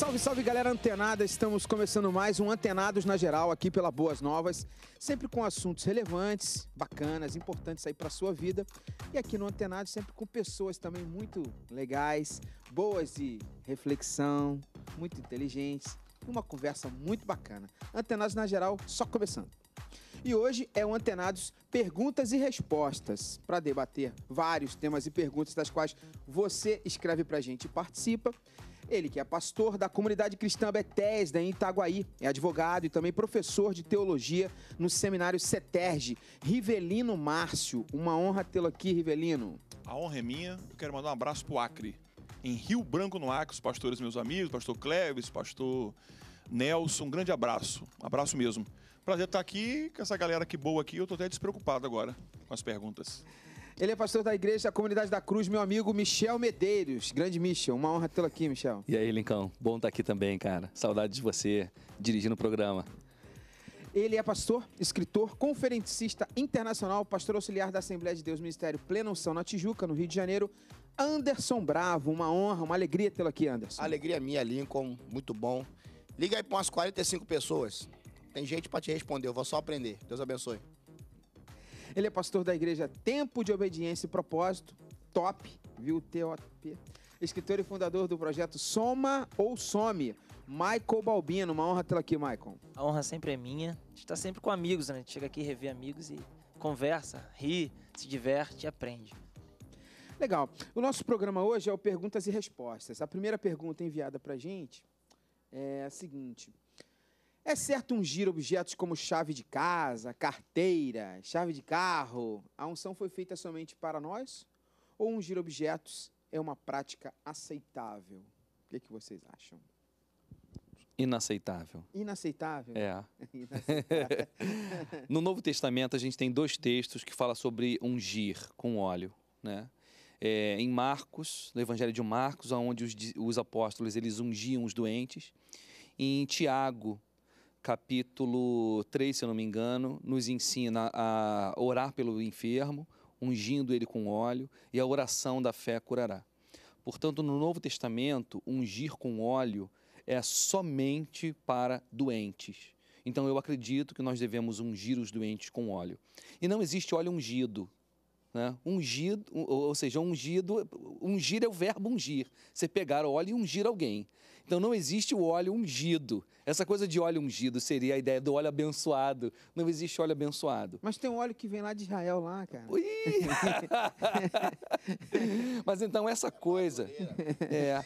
Salve, salve galera antenada! Estamos começando mais um Antenados na Geral aqui pela Boas Novas, sempre com assuntos relevantes, bacanas, importantes aí para sua vida. E aqui no Antenados sempre com pessoas também muito legais, boas de reflexão, muito inteligentes, uma conversa muito bacana. Antenados na Geral só começando. E hoje é o Antenados Perguntas e Respostas, para debater vários temas e perguntas das quais você escreve para a gente e participa. Ele que é pastor da comunidade cristã Betesda em Itaguaí, é advogado e também professor de teologia no seminário Seterge Rivelino Márcio, uma honra tê-lo aqui, Rivelino. A honra é minha. Eu quero mandar um abraço pro Acre, em Rio Branco no Acre, os pastores meus amigos, pastor Cleves, pastor Nelson, um grande abraço. Um abraço mesmo. Prazer estar aqui com essa galera que boa aqui. Eu tô até despreocupado agora com as perguntas. Ele é pastor da igreja da Comunidade da Cruz, meu amigo Michel Medeiros. Grande Michel, uma honra tê-lo aqui, Michel. E aí, Lincão? Bom estar tá aqui também, cara. Saudade de você dirigindo o programa. Ele é pastor, escritor, conferencista internacional, pastor auxiliar da Assembleia de Deus Ministério Plena Unção na Tijuca, no Rio de Janeiro. Anderson Bravo, uma honra, uma alegria tê-lo aqui, Anderson. Alegria minha, Lincoln, muito bom. Liga aí para umas 45 pessoas. Tem gente para te responder, eu vou só aprender. Deus abençoe. Ele é pastor da igreja Tempo de Obediência e Propósito, TOP, viu? T-O-P. Escritor e fundador do projeto Soma ou Some, Michael Balbino. Uma honra tê-lo aqui, Michael. A honra sempre é minha. A gente está sempre com amigos, né? A gente chega aqui, rever amigos e conversa, ri, se diverte e aprende. Legal. O nosso programa hoje é o Perguntas e Respostas. A primeira pergunta enviada para gente é a seguinte. É certo ungir objetos como chave de casa, carteira, chave de carro. A unção foi feita somente para nós? Ou ungir objetos é uma prática aceitável? O que, é que vocês acham? Inaceitável. Inaceitável? É. Inaceitável. no Novo Testamento, a gente tem dois textos que falam sobre ungir com óleo. Né? É, em Marcos, no Evangelho de Marcos, onde os, os apóstolos eles ungiam os doentes. E em Tiago, capítulo 3, se eu não me engano, nos ensina a orar pelo enfermo, ungindo ele com óleo, e a oração da fé curará. Portanto, no Novo Testamento, ungir com óleo é somente para doentes. Então, eu acredito que nós devemos ungir os doentes com óleo. E não existe óleo ungido. Né? Ungido, ou seja, ungido, ungir é o verbo ungir. Você pegar óleo e ungir alguém. Então não existe o óleo ungido. Essa coisa de óleo ungido seria a ideia do óleo abençoado. Não existe óleo abençoado. Mas tem um óleo que vem lá de Israel lá, cara. Ui! Mas então essa coisa, é,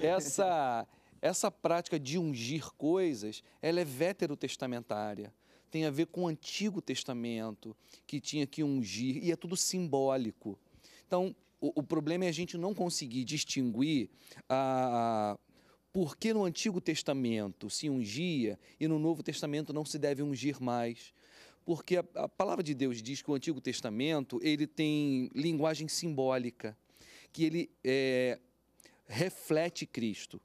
é, essa essa prática de ungir coisas, ela é veterotestamentária. Tem a ver com o Antigo Testamento, que tinha que ungir, e é tudo simbólico. Então, o, o problema é a gente não conseguir distinguir a, ah, a por que no Antigo Testamento se ungia e no Novo Testamento não se deve ungir mais? Porque a, a, palavra de Deus diz que o Antigo Testamento ele tem linguagem simbólica, que ele é, reflete Cristo.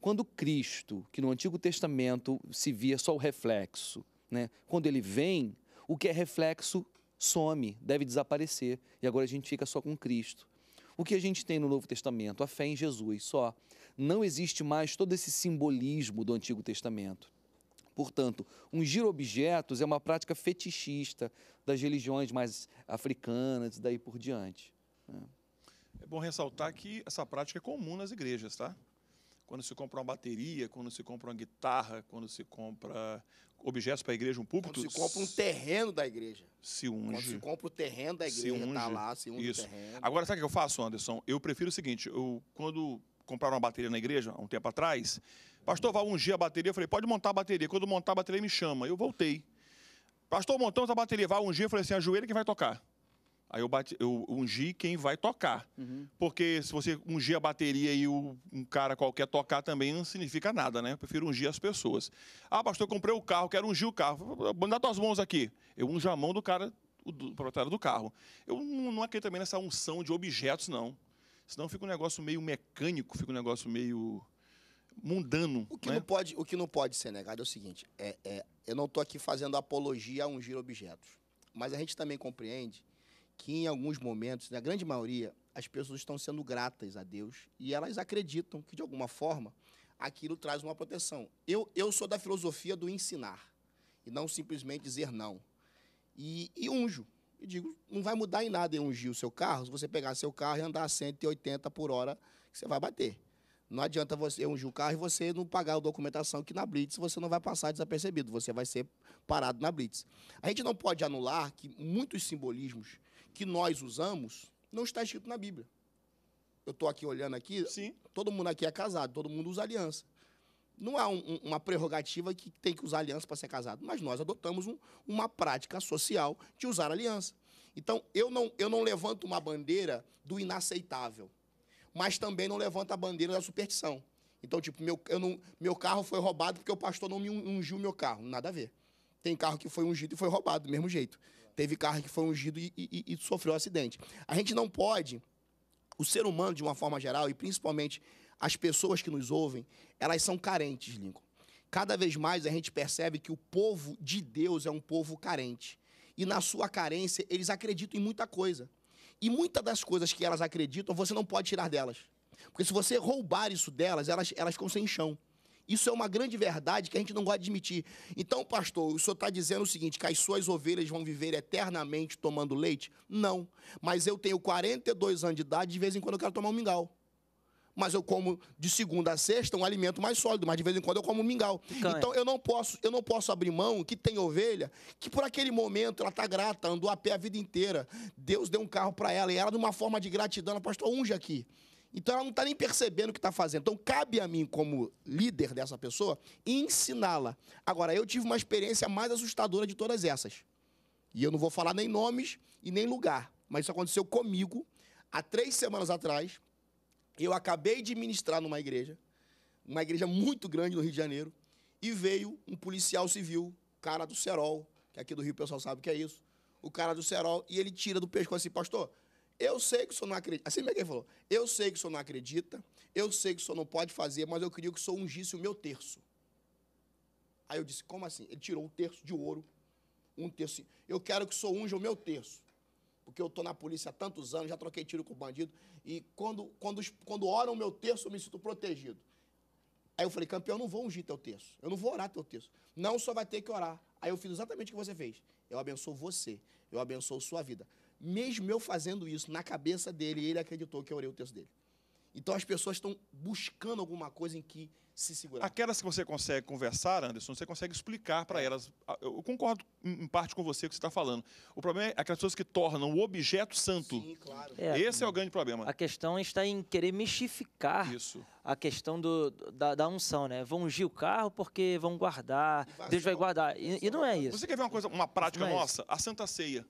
Quando Cristo, que no Antigo Testamento se via só o reflexo, né? quando ele vem, o que é reflexo some, deve desaparecer. E agora a gente fica só com Cristo. O que a gente tem no Novo Testamento? A fé em Jesus só. Não existe mais todo esse simbolismo do Antigo Testamento. Portanto, ungir objetos é uma prática fetichista das religiões mais africanas e daí por diante. Né? É bom ressaltar que essa prática é comum nas igrejas, tá? quando se compra uma bateria, quando se compra uma guitarra, quando se compra objetos para a igreja, um púlpito. Quando se compra um terreno da igreja. Se unge. Quando se compra o terreno da igreja, se tá unge, lá, se unge isso. o terreno. Agora, sabe o que eu faço, Anderson? Eu prefiro o seguinte, eu, quando compraram uma bateria na igreja, há um tempo atrás, pastor, vai ungir a bateria, eu falei, pode montar a bateria. Quando montar a bateria, me chama. Eu voltei. Pastor, montamos a bateria, vai ungir, eu falei assim, ajoelha que vai tocar. Aí eu, bate, eu ungi quem vai tocar. Uhum. Porque se você ungir a bateria e o, um cara qualquer tocar também, não significa nada, né? Eu prefiro ungir as pessoas. Ah, pastor, eu comprei o carro, quero ungir o carro. Dá tuas mãos aqui. Eu unjo a mão do cara, do proprietário do carro. Eu não, não acredito também nessa unção de objetos, não. Senão fica um negócio meio mecânico, fica um negócio meio mundano. O que, né? não, pode, o que não pode ser negado é o seguinte: é, é eu não estou aqui fazendo apologia a ungir objetos. Mas a gente também compreende que em alguns momentos, na grande maioria, as pessoas estão sendo gratas a Deus e elas acreditam que, de alguma forma, aquilo traz uma proteção. Eu, eu sou da filosofia do ensinar e não simplesmente dizer não. E, e unjo. Eu digo, não vai mudar em nada eu ungir o seu carro se você pegar seu carro e andar a 180 por hora, você vai bater. Não adianta você ungir o carro e você não pagar a documentação que na Blitz você não vai passar desapercebido, você vai ser parado na Blitz. A gente não pode anular que muitos simbolismos que nós usamos não está escrito na Bíblia. Eu estou aqui olhando aqui, Sim. todo mundo aqui é casado, todo mundo usa aliança. Não há é um, uma prerrogativa que tem que usar aliança para ser casado, mas nós adotamos um, uma prática social de usar aliança. Então, eu não, eu não levanto uma bandeira do inaceitável, mas também não levanto a bandeira da superstição. Então, tipo, meu, não, meu carro foi roubado porque o pastor não me ungiu meu carro. Nada a ver. Tem carro que foi ungido e foi roubado, do mesmo jeito teve carro que foi ungido e, e, e sofreu um acidente. A gente não pode, o ser humano, de uma forma geral, e principalmente as pessoas que nos ouvem, elas são carentes, Lincoln. Cada vez mais a gente percebe que o povo de Deus é um povo carente. E na sua carência, eles acreditam em muita coisa. E muitas das coisas que elas acreditam, você não pode tirar delas. Porque se você roubar isso delas, elas, elas ficam sem chão. Isso é uma grande verdade que a gente não gosta de admitir. Então, pastor, o senhor está dizendo o seguinte: que as suas ovelhas vão viver eternamente tomando leite? Não. Mas eu tenho 42 anos de idade, de vez em quando eu quero tomar um mingau mas eu como de segunda a sexta um alimento mais sólido, mas de vez em quando eu como um mingau. Picanha. Então eu não posso, eu não posso abrir mão que tem ovelha que por aquele momento ela tá grata, andou a pé a vida inteira. Deus deu um carro para ela e ela de uma forma de gratidão, ela pastor unge aqui. Então ela não está nem percebendo o que está fazendo. Então cabe a mim, como líder dessa pessoa, ensiná-la. Agora, eu tive uma experiência mais assustadora de todas essas. E eu não vou falar nem nomes e nem lugar, mas isso aconteceu comigo há três semanas atrás. Eu acabei de ministrar numa igreja, uma igreja muito grande no Rio de Janeiro, e veio um policial civil, cara do Serol, que aqui do Rio o pessoal sabe o que é isso, o cara do Serol, e ele tira do pescoço assim, pastor, eu sei que o senhor não acredita. Assim mesmo é que ele falou. Eu sei que o senhor não acredita, eu sei que o senhor não pode fazer, mas eu queria que o senhor ungisse o meu terço. Aí eu disse, como assim? Ele tirou um terço de ouro, um terço. Eu quero que o senhor unja o meu terço. Porque eu estou na polícia há tantos anos, já troquei tiro com bandido. E quando, quando, quando oram o meu terço, eu me sinto protegido. Aí eu falei, campeão, eu não vou ungir teu terço. Eu não vou orar teu terço. Não, só vai ter que orar. Aí eu fiz exatamente o que você fez. Eu abençoo você. Eu abençoo sua vida mesmo eu fazendo isso na cabeça dele, ele acreditou que eu orei o texto dele. Então as pessoas estão buscando alguma coisa em que se segurar. Aquelas que você consegue conversar, Anderson, você consegue explicar para é. elas. Ah, eu concordo em parte com você o que você está falando. O problema é aquelas pessoas que tornam o objeto santo. Sim, claro. É, Esse é o grande problema. A questão está em querer mistificar Isso. a questão do, da, da, unção, né? Vão ungir o carro porque vão guardar, Deus vai guardar. E, e, não é isso. Você quer ver uma coisa, uma prática é nossa? Isso. a Santa Ceia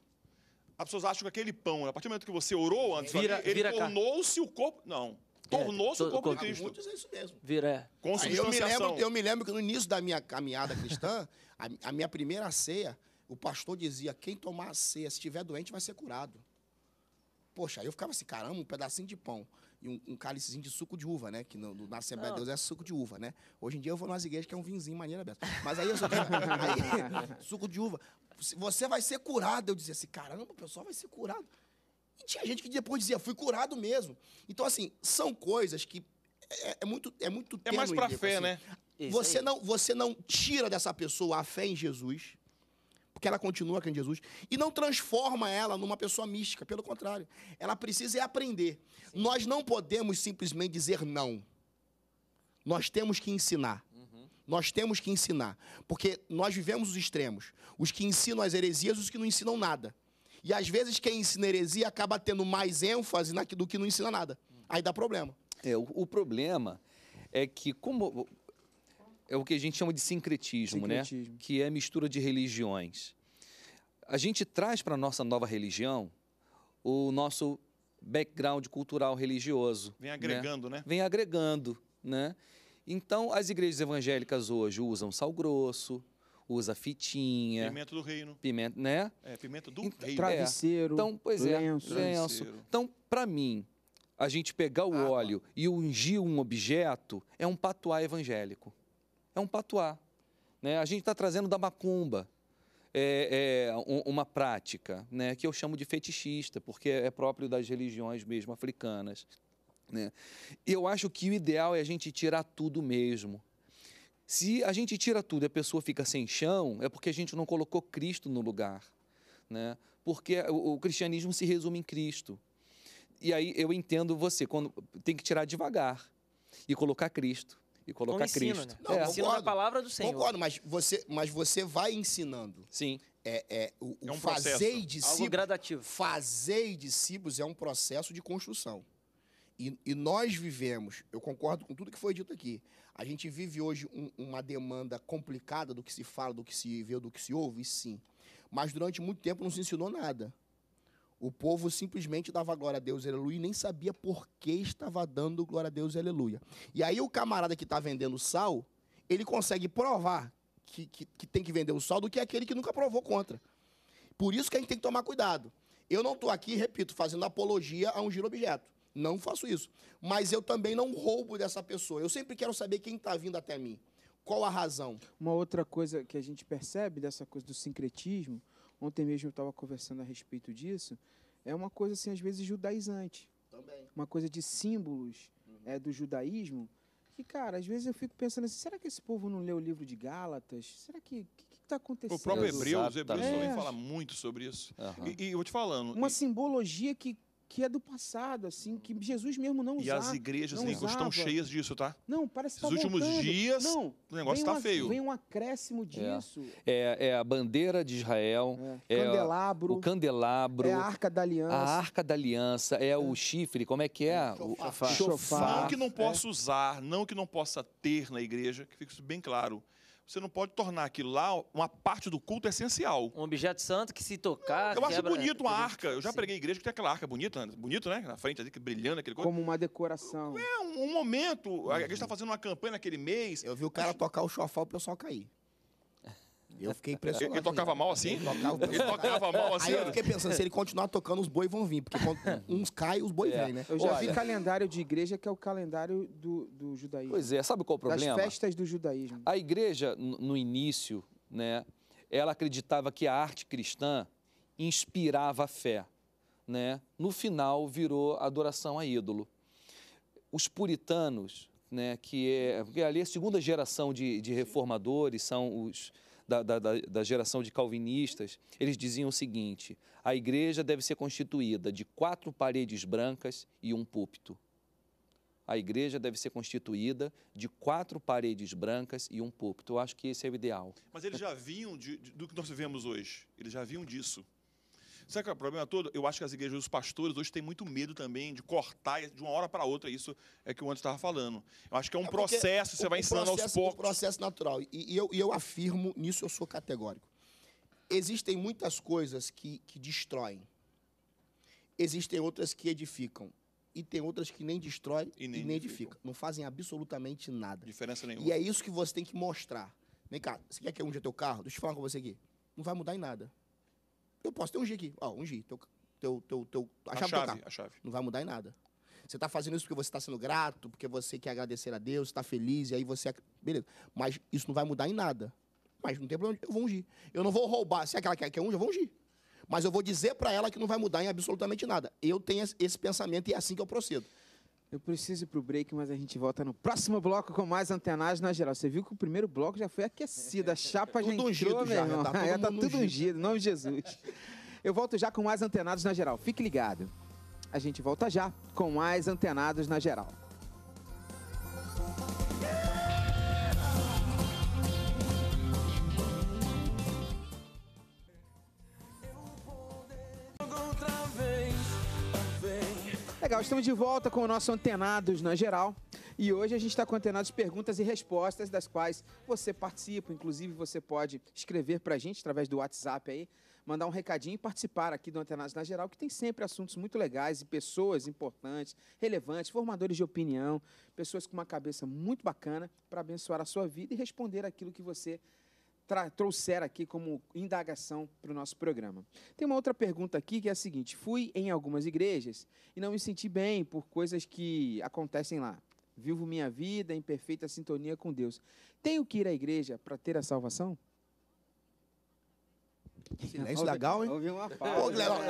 as pessoas acham que aquele pão, a partir do momento que você orou é. antes, vira, ele tornou-se o corpo. Não. É, tornou-se é, o corpo de Cristo. Muitos é isso mesmo. Vira. É. Aí eu, me lembro, eu me lembro que no início da minha caminhada cristã, a, a minha primeira ceia, o pastor dizia: quem tomar a ceia, se estiver doente, vai ser curado. Poxa, aí eu ficava assim, caramba, um pedacinho de pão e um, um cálicezinho de suco de uva, né? Que no, no, na Assembleia de ah. Deus é suco de uva, né? Hoje em dia eu vou nas igrejas que é um vinzinho maneiro aberto. Mas aí eu só aí, suco de uva. Você vai ser curado. Eu dizia assim, caramba, o pessoal vai ser curado. E tinha gente que depois dizia, fui curado mesmo. Então, assim, são coisas que é, é muito é muito É mais para fé, assim. né? você não, você não tira dessa pessoa a fé em Jesus, porque ela continua com em Jesus, e não transforma ela numa pessoa mística, pelo contrário, ela precisa é aprender. Sim. Nós não podemos simplesmente dizer não. Nós temos que ensinar. Uhum. Nós temos que ensinar, porque nós vivemos os extremos, os que ensinam as heresias, os que não ensinam nada. E às vezes quem ensina heresia acaba tendo mais ênfase do que não ensina nada. Aí dá problema. É, o, o problema é que como é o que a gente chama de sincretismo, né? sincretismo. né? Que é a mistura de religiões. A gente traz para a nossa nova religião o nosso background cultural religioso. Vem né? agregando, né? né? Vem agregando, né? Então, as igrejas evangélicas hoje usam sal grosso, usa fitinha. Pimenta do reino. Pimenta, né? É, pimenta do então, reino. Travesseiro, então, pois é, lenço. É, lenço. Então, para mim, a gente pegar o ah, óleo e ungir um objeto é um patuá evangélico é um patuá. Né? A gente está trazendo da macumba é, é, uma prática né? que eu chamo de fetichista, porque é próprio das religiões mesmo africanas. Né? Eu acho que o ideal é a gente tirar tudo mesmo. Se a gente tira tudo e a pessoa fica sem chão, é porque a gente não colocou Cristo no lugar. Né? Porque o, o cristianismo se resume em Cristo. E aí eu entendo você, quando tem que tirar devagar e colocar Cristo e colocar então, ensino, Cristo. Né? Não, é. Ensino concordo, palavra do Senhor. Concordo, mas você, mas você vai ensinando. Sim. É, é, o, é um fazer discípulos. Algo gradativo. Fazer discípulos é um processo de construção. E, e, nós vivemos, eu concordo com tudo que foi dito aqui, a gente vive hoje um, uma demanda complicada do que se fala, do que se vê, do que se ouve, sim. Mas durante muito tempo não se ensinou nada. O povo simplesmente dava glória a Deus, aleluia, e nem sabia por que estava dando glória a Deus, aleluia. E aí o camarada que está vendendo sal, ele consegue provar que, que, que, tem que vender o sal do que aquele que nunca provou contra. Por isso que a gente tem que tomar cuidado. Eu não estou aqui, repito, fazendo apologia a um giro objeto. Não faço isso. Mas eu também não roubo dessa pessoa. Eu sempre quero saber quem está vindo até mim. Qual a razão? Uma outra coisa que a gente percebe dessa coisa do sincretismo Ontem mesmo eu estava conversando a respeito disso. É uma coisa, assim, às vezes judaizante. Também. Uma coisa de símbolos uhum. é, do judaísmo. Que, cara, às vezes eu fico pensando assim, será que esse povo não leu o livro de Gálatas? Será que... que está acontecendo. O próprio Hebreus, os Hebreus é. também fala muito sobre isso. Uhum. E, e eu te falando. Uma e... simbologia que que é do passado, assim, que Jesus mesmo não usava. E as igrejas, nem estão cheias disso, tá? Não, parece que tá Esses tá últimos voltando. dias, não, o negócio está feio. Vem um acréscimo disso. É, é, é a bandeira de Israel. É. é candelabro. O candelabro. É a arca da aliança. A arca da aliança. É, o é. chifre, como é que é? é o chofar. O chofar. Não que não possa usar, não que não possa ter na igreja, que fique isso bem claro você não pode tornar aquilo lá uma parte do culto essencial. Um objeto santo que se tocar. Eu acho bonito uma arca. Eu já preguei igreja que tem aquela arca bonita, bonito, né? Na frente ali, brilhando aquele coisa. Como uma decoração. É, um, um momento. Uhum. A gente está fazendo uma campanha naquele mês. Eu vi o cara acho... tocar o chofal e o pessoal cair. Eu fiquei impressionado. Ele tocava mal assim? Ele tocava, ele tocava mal assim? Aí eu fiquei pensando, se ele continuar tocando, os boi vão vir. Porque uhum. uns caem, os boi é. vêm, né? Eu já Olha. vi calendário de igreja que é o calendário do, do judaísmo. Pois é, sabe qual o problema? As festas do judaísmo. A igreja, no início, né, ela acreditava que a arte cristã inspirava a fé. Né? No final, virou adoração a ídolo. Os puritanos, né, que é, ali é a segunda geração de, de reformadores, são os da, da, da geração de calvinistas, eles diziam o seguinte: a igreja deve ser constituída de quatro paredes brancas e um púlpito. A igreja deve ser constituída de quatro paredes brancas e um púlpito. Eu acho que esse é o ideal. Mas eles já vinham de, de, do que nós vivemos hoje. Eles já vinham disso. Sabe é o problema todo? Eu acho que as igrejas, os pastores hoje têm muito medo também de cortar de uma hora para outra. Isso é que o Anderson estava falando. Eu acho que é um é processo, você o, vai ensinando processo, aos poucos. É um processo natural. E, e, eu, e eu afirmo, nisso eu sou categórico. Existem muitas coisas que, que destroem. Existem outras que edificam e tem outras que nem destrói e nem, e nem edifica. Não fazem absolutamente nada. Diferença nenhuma. E é isso que você tem que mostrar. Vem cá, você quer que eu unja teu carro? Deixa eu falar com você aqui. Não vai mudar em nada. Eu posso ter um G aqui. Ó, um G. Teu, teu, teu, teu, a, chave, a chave, carro. a chave. Não vai mudar em nada. Você está fazendo isso porque você está sendo grato, porque você quer agradecer a Deus, está feliz, e aí você. Beleza. Mas isso não vai mudar em nada. Mas não tem problema, eu vou ungir. Eu não vou roubar. Se é aquela que quer ungir, eu vou ungir. Mas eu vou dizer para ela que não vai mudar em absolutamente nada. Eu tenho esse pensamento e é assim que eu procedo. Eu preciso ir pro break, mas a gente volta no próximo bloco com mais antenagem na geral. Você viu que o primeiro bloco já foi aquecido, a chapa já tudo ungido, já, já tá, tá tudo ungido. ungido, em nome de Jesus. Eu volto já com mais antenados na geral. Fique ligado. A gente volta já com mais antenados na geral. Legal, estamos de volta com o nosso Antenados na Geral. E hoje a gente está com Antenados perguntas e respostas, das quais você participa. Inclusive, você pode escrever para a gente através do WhatsApp aí, mandar um recadinho e participar aqui do Antenados na Geral, que tem sempre assuntos muito legais e pessoas importantes, relevantes, formadores de opinião, pessoas com uma cabeça muito bacana para abençoar a sua vida e responder aquilo que você trouxeram aqui como indagação para o nosso programa. Tem uma outra pergunta aqui que é a seguinte: fui em algumas igrejas e não me senti bem por coisas que acontecem lá. Vivo minha vida em perfeita sintonia com Deus. Tenho que ir à igreja para ter a salvação? Silêncio ouvi, legal, hein? uma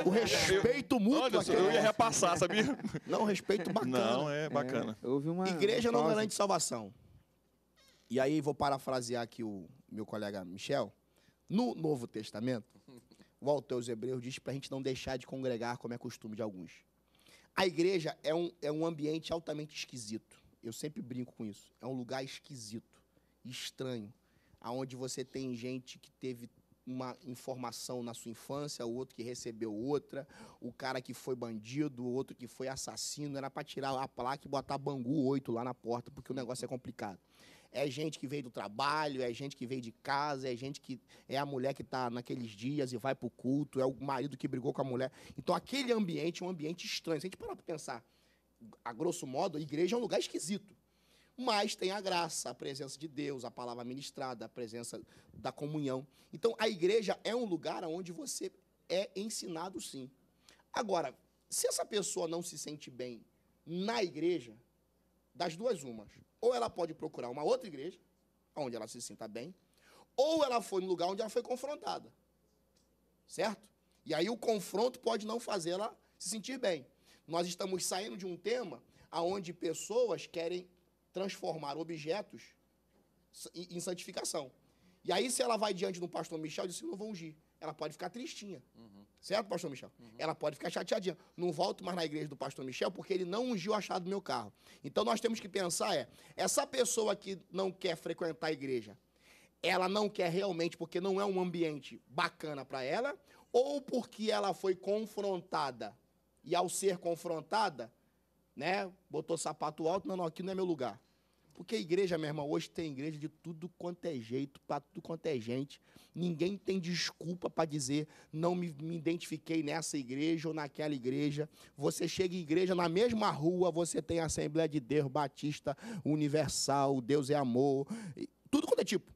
o respeito mútuo Olha, aqui. Eu ia repassar, sabia? Não, respeito bacana. Não, é bacana. É, uma Igreja não garante salvação. E aí vou parafrasear aqui o meu colega Michel. No Novo Testamento, o autor aos Hebreus diz para a gente não deixar de congregar, como é costume de alguns. A igreja é um, é um ambiente altamente esquisito. Eu sempre brinco com isso. É um lugar esquisito, estranho, aonde você tem gente que teve uma informação na sua infância, o outro que recebeu outra, o cara que foi bandido, o outro que foi assassino, era para tirar a placa e botar Bangu 8 lá na porta, porque o negócio é complicado. É gente que veio do trabalho, é gente que veio de casa, é gente que é a mulher que está naqueles dias e vai para o culto, é o marido que brigou com a mulher. Então aquele ambiente é um ambiente estranho. Se a gente parar para pensar, a grosso modo, a igreja é um lugar esquisito. Mas tem a graça, a presença de Deus, a palavra ministrada, a presença da comunhão. Então a igreja é um lugar onde você é ensinado sim. Agora, se essa pessoa não se sente bem na igreja, das duas umas. Ou ela pode procurar uma outra igreja, onde ela se sinta bem, ou ela foi no lugar onde ela foi confrontada. Certo? E aí o confronto pode não fazê-la se sentir bem. Nós estamos saindo de um tema aonde pessoas querem transformar objetos em santificação. E aí, se ela vai diante do pastor Michel, diz assim: não vou ungir ela pode ficar tristinha. Uhum. Certo, pastor Michel? Uhum. Ela pode ficar chateadinha. Não volto mais na igreja do pastor Michel porque ele não ungiu a chave do meu carro. Então nós temos que pensar é, essa pessoa que não quer frequentar a igreja, ela não quer realmente porque não é um ambiente bacana para ela, ou porque ela foi confrontada e ao ser confrontada, né, botou sapato alto, não, não, aqui não é meu lugar. Porque a igreja, meu irmão, hoje tem igreja de tudo quanto é jeito, para tudo quanto é gente. Ninguém tem desculpa para dizer, não me, me, identifiquei nessa igreja ou naquela igreja. Você chega em igreja, na mesma rua, você tem Assembleia de Deus, Batista, Universal, Deus é Amor, tudo quanto é tipo.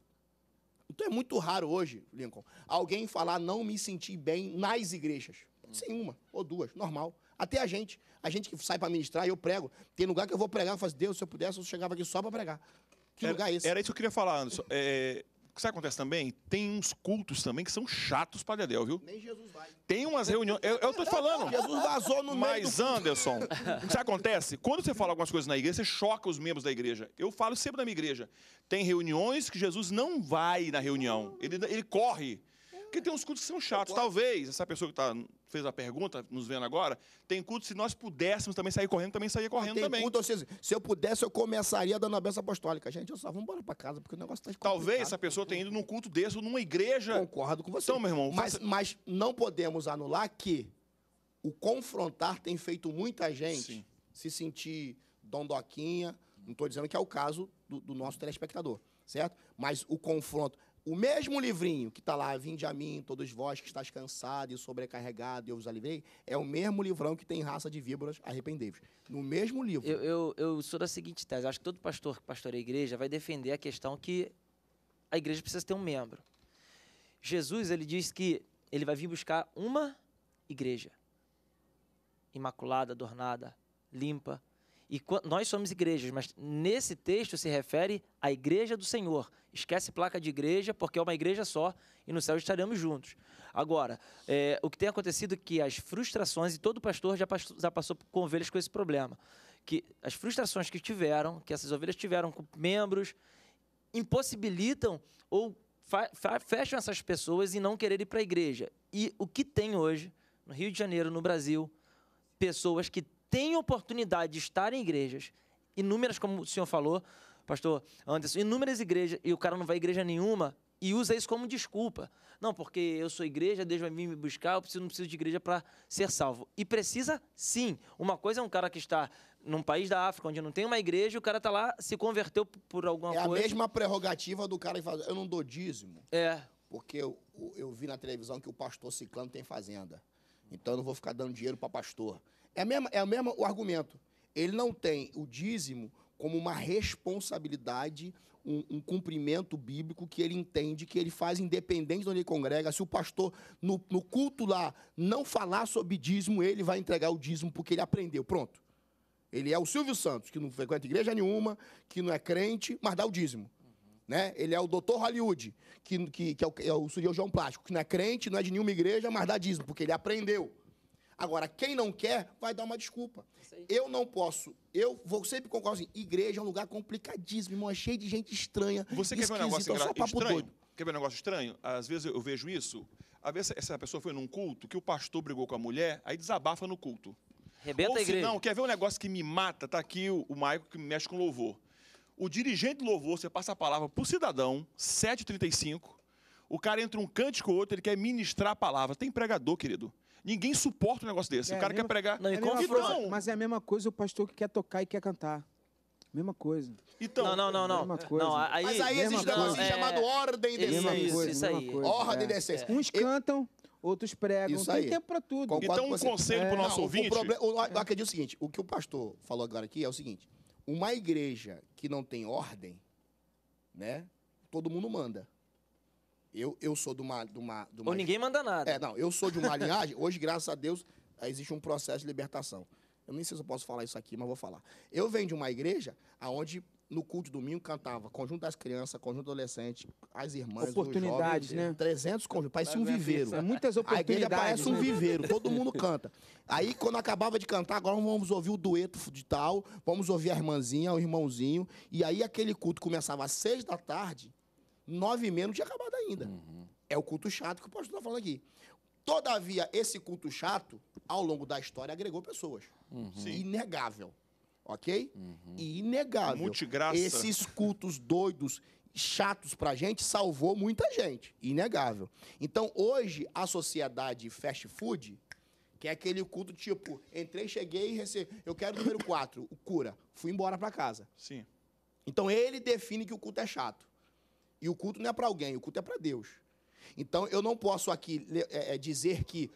Então é muito raro hoje, Lincoln, alguém falar não me senti bem nas igrejas. Sem uma ou duas, normal. Até a gente. A gente que sai para ministrar, eu prego. Tem lugar que eu vou pregar, eu faço, Deus, se eu pudesse, eu chegava aqui só para pregar. Que era, lugar é esse? Era isso que eu queria falar, Anderson. É, é sabe o que acontece também? Tem uns cultos também que são chatos para Dedéu, viu? Nem Jesus vai. Tem umas reuniões. Eu, eu tô te falando. Jesus vazou no Mas, meio do... Anderson, sabe o que acontece? Quando você fala algumas coisas na igreja, você choca os membros da igreja. Eu falo sempre na minha igreja. Tem reuniões que Jesus não vai na reunião. Ele, ele corre. Porque tem uns cultos que são chatos. Talvez essa pessoa que tá, fez a pergunta, nos vendo agora, tem culto, se nós pudéssemos também sair correndo, também sairia correndo tem também. Culto, seja, assim, se eu pudesse, eu começaria dando a benção apostólica. Gente, eu só vou embora para casa, porque o negócio está Talvez essa pessoa tenha ido num culto desse ou numa igreja. Concordo com você. Então, meu irmão. Mas, faça... mas não podemos anular que o confrontar tem feito muita gente Sim. se sentir dondoquinha. Não estou dizendo que é o caso do, do nosso telespectador, certo? Mas o confronto. O mesmo livrinho que está lá, Vinde a mim, todos vós que estáis cansado e sobrecarregado, eu vos aliviei, é o mesmo livrão que tem raça de víboras, arrependei-vos. No mesmo livro. Eu, eu, eu, sou da seguinte tese, acho que todo pastor que pastoreia a igreja vai defender a questão que a igreja precisa ter um membro. Jesus, ele diz que ele vai vir buscar uma igreja. Imaculada, adornada, limpa, e nós somos igrejas, mas nesse texto se refere à igreja do Senhor. Esquece placa de igreja, porque é uma igreja só e no céu estaremos juntos. Agora, é, o que tem acontecido é que as frustrações, e todo pastor já passou, já passou com ovelhas com esse problema, que as frustrações que tiveram, que essas ovelhas tiveram com membros, impossibilitam ou fecham essas pessoas em não querer ir para a igreja. E o que tem hoje, no Rio de Janeiro, no Brasil, pessoas que tem oportunidade de estar em igrejas, inúmeras, como o senhor falou, pastor Anderson, inúmeras igrejas, e o cara não vai a igreja nenhuma e usa isso como desculpa. Não, porque eu sou igreja, Deus vai vir me buscar, eu preciso, não preciso de igreja para ser salvo. E precisa sim. Uma coisa é um cara que está num país da África, onde não tem uma igreja, e o cara está lá, se converteu por alguma coisa. É a coisa. mesma prerrogativa do cara que fala, eu não dou dízimo. É. Porque eu, eu vi na televisão que o pastor ciclano tem fazenda. Então eu não vou ficar dando dinheiro para pastor. É, a mesma, é a mesma, o argumento. Ele não tem o dízimo como uma responsabilidade, um, um, cumprimento bíblico que ele entende, que ele faz independente de onde ele congrega. Se o pastor, no, no culto lá, não falar sobre dízimo, ele vai entregar o dízimo porque ele aprendeu. Pronto. Ele é o Silvio Santos, que não frequenta igreja nenhuma, que não é crente, mas dá o dízimo. Né? Ele é o doutor Hollywood, que, que, que é o, é o cirurgião plástico, que não é crente, não é de nenhuma igreja, mas dá dízimo, porque ele aprendeu. Agora, quem não quer, vai dar uma desculpa. Eu não posso. Eu vou sempre concordo assim, igreja é um lugar complicadíssimo, irmão, é cheio de gente estranha. Você quer ver um negócio é engra... estranho? Doido. Quer ver um negócio estranho? Às vezes eu vejo isso. Às vezes essa pessoa foi num culto que o pastor brigou com a mulher, aí desabafa no culto. Rebenta Ou, a igreja. Não, quer ver um negócio que me mata? Tá aqui o, o Maico que mexe com louvor. O dirigente do louvor, você passa a palavra para o cidadão, 7h35. O cara entra um cântico ou outro, ele quer ministrar a palavra. Tem pregador, querido Ninguém suporta um negócio desse. É, o cara é quer pregar. Não, então... mas é a mesma coisa o pastor que quer tocar e quer cantar. Mesma coisa. Então, não, não, não, não. Mesma coisa. Não, aí, Mas aí existe um negócio é... chamado ordem de essência. Isso, isso aí. ordem de essência. É. Uns cantam, outros pregam. Isso aí. Tem tempo para tudo. Concordo então, um conselho para o é. nosso não, ouvinte. O problema, eu acredito o seguinte: o que o pastor falou agora aqui é o seguinte: uma igreja que não tem ordem, né? Todo mundo manda. Eu, eu sou de uma, de uma, de uma. Ou ninguém manda nada. É, não, eu sou de uma linhagem. Hoje, graças a Deus, existe um processo de libertação. Eu nem sei se eu posso falar isso aqui, mas vou falar. Eu venho de uma igreja onde no culto de domingo cantava conjunto das crianças, conjunto adolescente, as irmãs, oportunidades, jovens, né? 300 conjuntos, parecia um é viveiro. É muitas oportunidades. A igreja parece um né? viveiro, todo mundo canta. Aí quando acabava de cantar, agora vamos ouvir o dueto de tal, vamos ouvir a irmãzinha, o irmãozinho, e aí aquele culto começava às seis da tarde nove e meia não tinha acabado ainda. Uhum. É o culto chato que o pastor está falando aqui. Todavia, esse culto chato, ao longo da história, agregou pessoas. Uhum. Inegável. Ok? Uhum. Inegável. Multigraça. Esses cultos doidos, chatos pra gente, salvou muita gente. Inegável. Então, hoje, a sociedade fast food, que é aquele culto tipo, entrei, cheguei e recebi. Eu quero o número 4, o cura. Fui embora pra casa. Sim. Então, ele define que o culto é chato. E o culto não é para alguém, o culto é para Deus. Então eu não posso aqui é, é, dizer que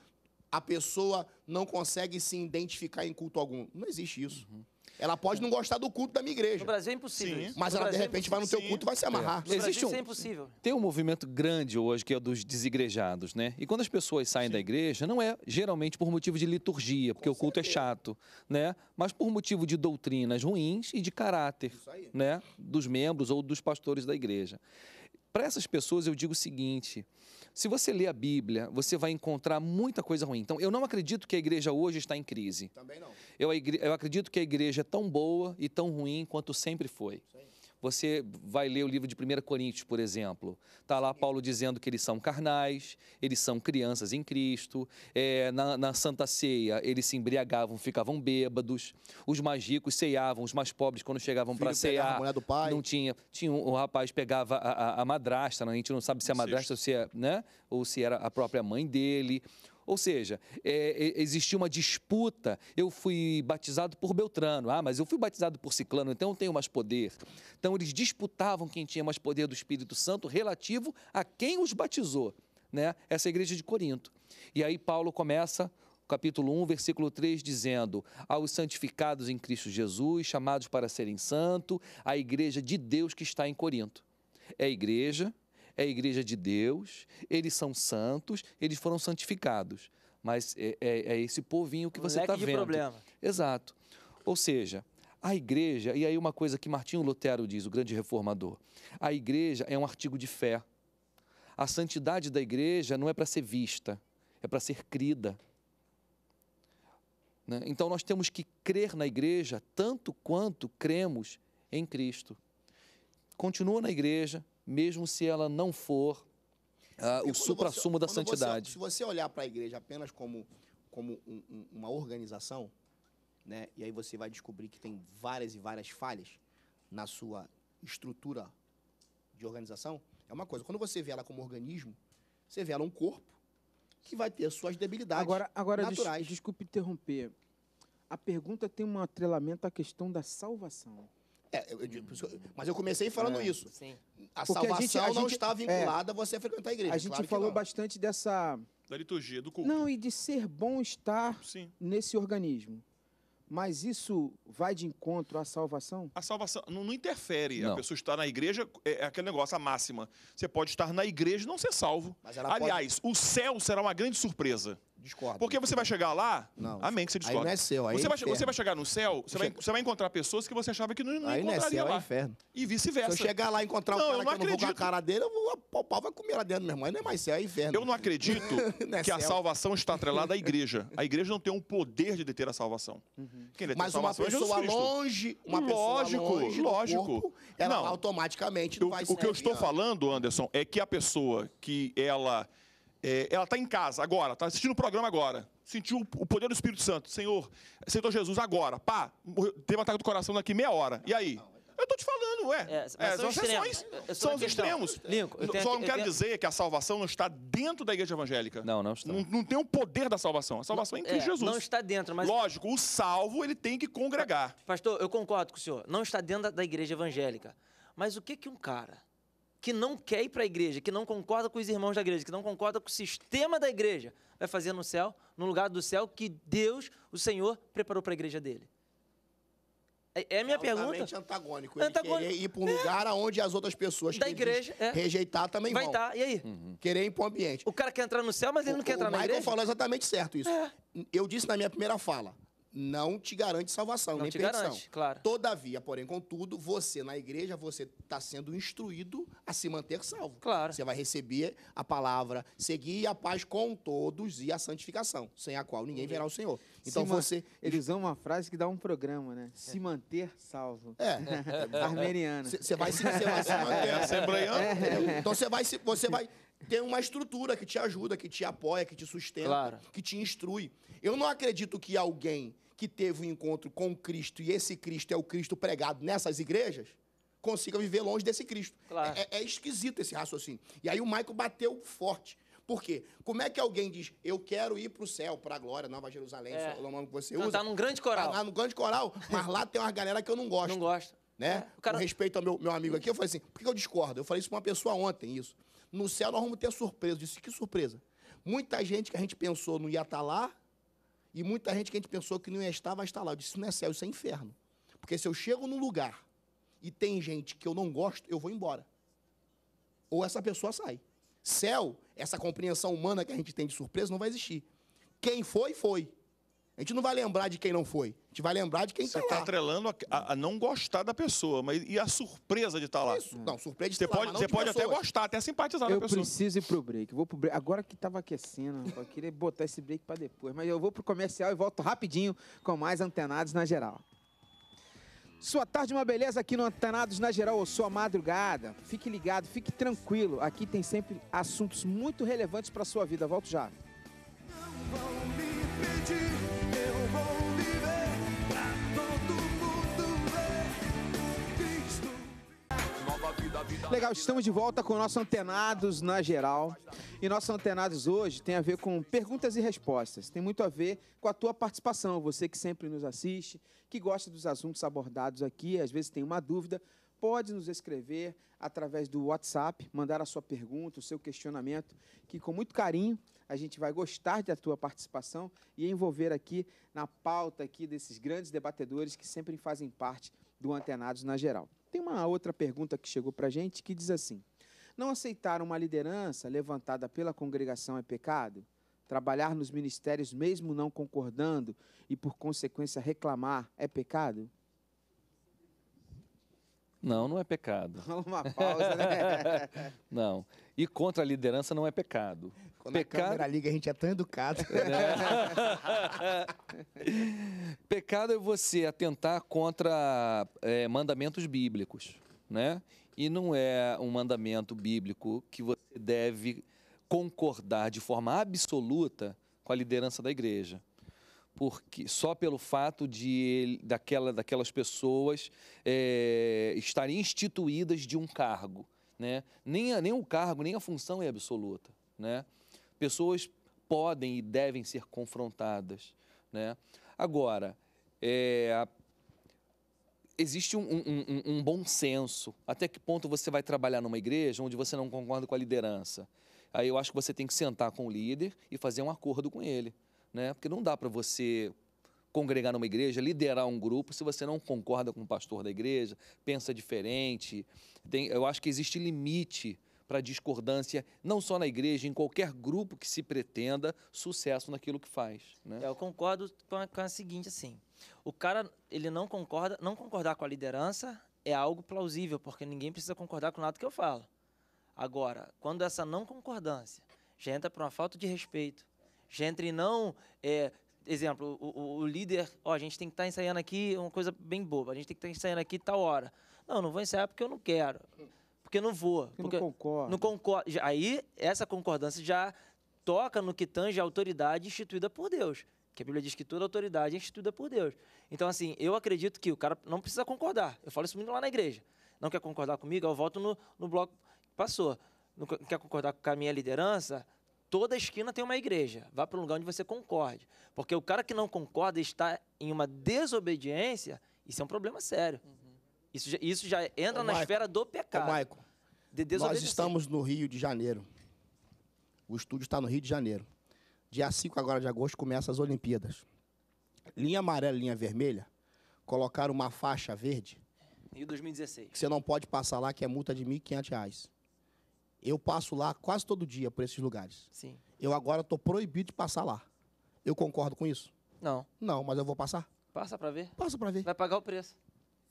a pessoa não consegue se identificar em culto algum. Não existe isso. Uhum. Ela pode não gostar do culto da minha igreja. No Brasil é impossível. Sim. Mas no ela, Brasil de é repente, é vai no teu culto e vai se amarrar. É. No Existe é um, é impossível. Tem um movimento grande hoje que é dos desigrejados, né? E quando as pessoas saem Sim. da igreja, não é geralmente por motivo de liturgia, porque Com o culto certeza. é chato, né? Mas por motivo de doutrinas ruins e de caráter, né? Dos membros ou dos pastores da igreja. Para essas pessoas eu digo o seguinte: se você ler a Bíblia, você vai encontrar muita coisa ruim. Então, eu não acredito que a igreja hoje está em crise. Também não. Eu, eu acredito que a igreja é tão boa e tão ruim quanto sempre foi. Sim. Você vai ler o livro de 1 Coríntios, por exemplo. Está lá Paulo dizendo que eles são carnais, eles são crianças em Cristo. É, na, na, Santa Ceia, eles se embriagavam, ficavam bêbados. Os mais ricos ceiavam, os mais pobres, quando chegavam para cear. A mulher do pai. Não tinha. tinha um, o rapaz pegava a, a, a madrasta, né? a gente não sabe se é madrasta ou se, é, né? ou se era a própria mãe dele. Ou seja, é, é, existia uma disputa. Eu fui batizado por Beltrano, ah, mas eu fui batizado por Ciclano, então eu tenho mais poder. Então eles disputavam quem tinha mais poder do Espírito Santo relativo a quem os batizou, né? Essa é igreja de Corinto. E aí Paulo começa capítulo 1, versículo 3, dizendo: Aos santificados em Cristo Jesus, chamados para serem santo, a igreja de Deus que está em Corinto. É a igreja é a igreja de Deus, eles são santos, eles foram santificados. Mas é, é, é esse povinho que um você está vendo. De problema. Exato. Ou seja, a igreja, e aí uma coisa que Martinho Lutero diz, o grande reformador, a igreja é um artigo de fé. A santidade da igreja não é para ser vista, é para ser crida. Né? Então nós temos que crer na igreja tanto quanto cremos em Cristo. Continua na igreja, mesmo se ela não for ah, o supra-sumo da santidade. Você, se você olhar para a igreja apenas como, como um, um, uma organização, né, e aí você vai descobrir que tem várias e várias falhas na sua estrutura de organização, é uma coisa. Quando você vê ela como organismo, você vê ela um corpo que vai ter suas debilidades agora, agora naturais. Des, desculpe interromper. A pergunta tem um atrelamento à questão da salvação. É, eu, eu, mas eu comecei falando é. isso. Sim. A Porque salvação a gente, a não gente, está é. vinculada é, a você frequentar a igreja. A gente claro falou bastante dessa. Da liturgia, do culto. Não, e de ser bom estar Sim. nesse organismo. Mas isso vai de encontro à salvação? A salvação não, não interfere. Não. A pessoa estar na igreja é, é, aquele negócio, a máxima. Você pode estar na igreja e não ser salvo. Aliás, pode... o céu será uma grande surpresa. Discordo. Porque você vai chegar lá, não. amém que você discorda. Aí não é céu, aí você, é vai, você vai chegar no céu, você, vai, você vai encontrar pessoas que você achava que não, não aí encontraria não é céu, é lá. É inferno. E vice-versa. Se eu chegar lá e encontrar um não, cara eu não que acredito. eu não vou com a cara dele, eu vou, o pau vai comer lá dentro, meu irmão. Aí não é mais céu, é inferno. Eu não acredito não é que céu. a salvação está atrelada à igreja. A igreja não tem um poder de deter a salvação. Uhum. Quem deter Mas a salvação é uma pessoa é longe, uma lógico, pessoa longe lógico. lógico não. automaticamente não vai O que eu estou falando, Anderson, é que a pessoa que ela é, ela está em casa agora, está assistindo o programa agora. Sentiu o poder do Espírito Santo. Senhor, aceitou Jesus agora. Pá, morreu, teve um ataque do coração daqui meia hora. E aí? Eu estou te falando, ué. É, é, são, exceções. São os extremos. Lincoln, eu Só não quero tenho... dizer que a salvação não está dentro da igreja evangélica. Não, não está. Não, não tem o poder da salvação. A salvação não, é em Cristo é, Jesus. Não está dentro, mas. Lógico, o salvo ele tem que congregar. Pastor, eu concordo com o senhor. Não está dentro da, da igreja evangélica. Mas o que que um cara que não quer ir para a igreja, que não concorda com os irmãos da igreja, que não concorda com o sistema da igreja, vai fazer no céu, no lugar do céu que Deus, o Senhor, preparou para a igreja dele. É, é minha é pergunta. antagônico. Ele antagônico. querer ir para um é. lugar onde as outras pessoas da igreja é. rejeitar também Vai vão. Vai tá, estar, e aí? Uhum. Querer ir para o ambiente. O cara quer entrar no céu, mas ele o, não quer entrar na igreja. O Michael falou exatamente certo isso. É. Eu disse na minha primeira fala, não te garante salvação, não nem perdição. Garante, claro. Todavia, porém, contudo, você na igreja, você está sendo instruído a se manter salvo. Claro. Você vai receber a palavra, seguir a paz com todos e a santificação, sem a qual ninguém verá o Senhor. Então se você. Eles usam uma frase que dá um programa, né? Se é. manter salvo. É. Armeniano. Você vai se, vai se manter. É assembleiano. É. Então você vai, se, você vai tem uma estrutura que te ajuda, que te apoia, que te sustenta, claro. que te instrui. Eu não acredito que alguém que teve um encontro com Cristo e esse Cristo é o Cristo pregado nessas igrejas consiga viver longe desse Cristo. Claro. É, é, é esquisito esse raciocínio. E aí o Michael bateu forte. Por quê? Como é que alguém diz, eu quero ir para o céu, para a glória, Nova Jerusalém, é. o nome que você usa. Cantar num grande coral. Tá num grande coral, mas lá tem uma galera que eu não gosto. Não gosto. Né? É, cara... Com respeito ao meu, meu amigo aqui, eu falei assim, por que eu discordo? Eu falei isso para uma pessoa ontem, isso. No céu nós vamos ter surpresa. Eu disse, que surpresa? Muita gente que a gente pensou não ia estar lá, e muita gente que a gente pensou que não ia estar, vai estar lá. Eu disse, não é céu, isso é inferno. Porque se eu chego num lugar e tem gente que eu não gosto, eu vou embora. Ou essa pessoa sai. Céu, essa compreensão humana que a gente tem de surpresa, não vai existir. Quem foi, foi. A gente não vai lembrar de quem não foi. A gente vai lembrar de quem está tá lá. Você está atrelando a, a, a, não gostar da pessoa, mas e a surpresa de estar tá lá? Isso. Não, surpresa de estar tá lá. Pode, você pode pessoas. até gostar, até simpatizar eu da pessoa. Eu preciso ir pro break. Vou pro break. Agora que estava aquecendo, eu queria botar esse break para depois. Mas eu vou pro comercial e volto rapidinho com mais antenados na geral. Sua tarde é uma beleza aqui no Antenados na Geral ou sua madrugada. Fique ligado, fique tranquilo. Aqui tem sempre assuntos muito relevantes para sua vida. Volto já. Não, Legal, estamos de volta com o nosso Antenados na Geral. E nosso Antenados hoje tem a ver com perguntas e respostas. Tem muito a ver com a tua participação, você que sempre nos assiste, que gosta dos assuntos abordados aqui, às vezes tem uma dúvida, pode nos escrever através do WhatsApp, mandar a sua pergunta, o seu questionamento, que com muito carinho a gente vai gostar da tua participação e envolver aqui na pauta aqui desses grandes debatedores que sempre fazem parte do Antenados na Geral. Tem uma outra pergunta que chegou para a gente que diz assim: Não aceitar uma liderança levantada pela congregação é pecado? Trabalhar nos ministérios mesmo não concordando e, por consequência, reclamar é pecado? Não, não é pecado. Uma pausa, né? não. E contra a liderança não é pecado. Quando pecado... a câmera liga, a gente é tão educado. É. pecado é você atentar contra é, mandamentos bíblicos, né? E não é um mandamento bíblico que você deve concordar de forma absoluta com a liderança da igreja porque só pelo fato de daquela, daquelas pessoas é, estarem instituídas de um cargo. Né? Nem, a, nem o cargo, nem a função é absoluta. Né? Pessoas podem e devem ser confrontadas. Né? Agora, é, existe um, um, um, um, bom senso. Até que ponto você vai trabalhar numa igreja onde você não concorda com a liderança? Aí eu acho que você tem que sentar com o líder e fazer um acordo com ele né? Porque não dá para você congregar numa igreja, liderar um grupo, se você não concorda com o pastor da igreja, pensa diferente. Tem, eu acho que existe limite para discordância, não só na igreja, em qualquer grupo que se pretenda sucesso naquilo que faz. Né? É, eu concordo com a, com a seguinte, assim, o cara, ele não concorda, não concordar com a liderança é algo plausível, porque ninguém precisa concordar com nada que eu falo. Agora, quando essa não concordância já entra para uma falta de respeito, já entre não, é, exemplo, o, o, líder, ó, a gente tem que estar tá ensaiando aqui, uma coisa bem boba, a gente tem que estar tá ensaiando aqui tal hora. Não, não vou ensaiar porque eu não quero, porque não vou. Porque, porque não concordo. Não concordo. Aí, essa concordância já toca no que tange a autoridade instituída por Deus. Que a Bíblia diz que toda autoridade é instituída por Deus. Então, assim, eu acredito que o cara não precisa concordar. Eu falo isso muito lá na igreja. Não quer concordar comigo? Eu voto no, no bloco que passou. Não quer concordar com a minha liderança? Toda esquina tem uma igreja. Vá para um lugar onde você concorde. Porque o cara que não concorda está em uma desobediência, isso é um problema sério. Uhum. Isso, já, isso já entra Ô, na Maico, esfera do pecado. Maico, de nós estamos no Rio de Janeiro. O estúdio está no Rio de Janeiro. Dia 5 agora de agosto começa as Olimpíadas. Linha amarela e linha vermelha colocaram uma faixa verde. E 2016. Que você não pode passar lá, que é multa de R$ 1.500. Eu passo lá quase todo dia por esses lugares. Sim. Eu agora estou proibido de passar lá. Eu concordo com isso? Não. Não, mas eu vou passar. Passa para ver? Passa para ver. Vai pagar o preço.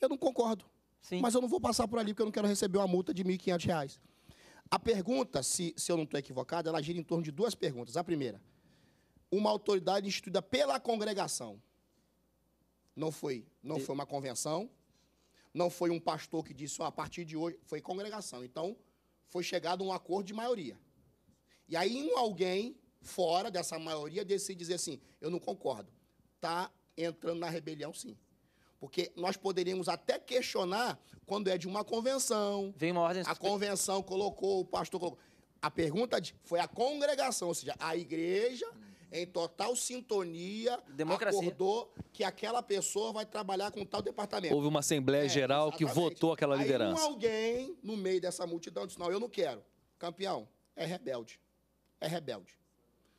Eu não concordo. Sim. Mas eu não vou passar por ali porque eu não quero receber uma multa de R$ 1.500. A pergunta, se, se eu não estou equivocado, ela gira em torno de duas perguntas. A primeira, uma autoridade instituída pela congregação. Não foi, não e... foi uma convenção, não foi um pastor que disse, oh, a partir de hoje, foi congregação. Então, foi chegado um acordo de maioria. E aí um alguém fora dessa maioria decide dizer assim: eu não concordo. Está entrando na rebelião, sim. Porque nós poderíamos até questionar quando é de uma convenção. Vem uma ordem. A convenção colocou, o pastor colocou. A pergunta de, foi a congregação, ou seja, a igreja em total sintonia, Democracia. acordou que aquela pessoa vai trabalhar com tal departamento. Houve uma Assembleia é, Geral exatamente. que votou aquela liderança. um alguém, no meio dessa multidão, disse, não, eu não quero. Campeão, é rebelde. É rebelde.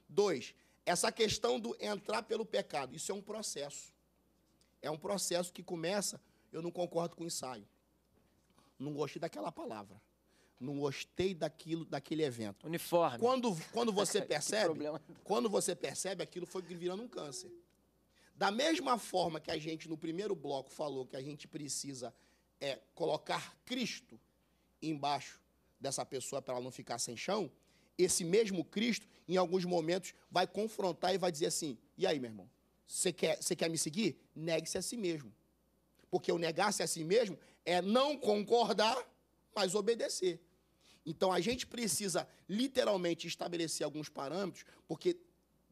Dois, essa questão do entrar pelo pecado, isso é um processo. É um processo que começa, eu não concordo com o ensaio. Não gostei daquela palavra não gostei daquilo, daquele evento. Uniforme. Quando, quando você percebe, quando você percebe, aquilo foi virando um câncer. Da mesma forma que a gente no primeiro bloco falou que a gente precisa é, colocar Cristo embaixo dessa pessoa para ela não ficar sem chão, esse mesmo Cristo, em alguns momentos, vai confrontar e vai dizer assim: e aí, meu irmão? Você quer, quer me seguir? Negue-se a si mesmo. Porque o negar-se a si mesmo é não concordar, mas obedecer. Então a gente precisa literalmente estabelecer alguns parâmetros, porque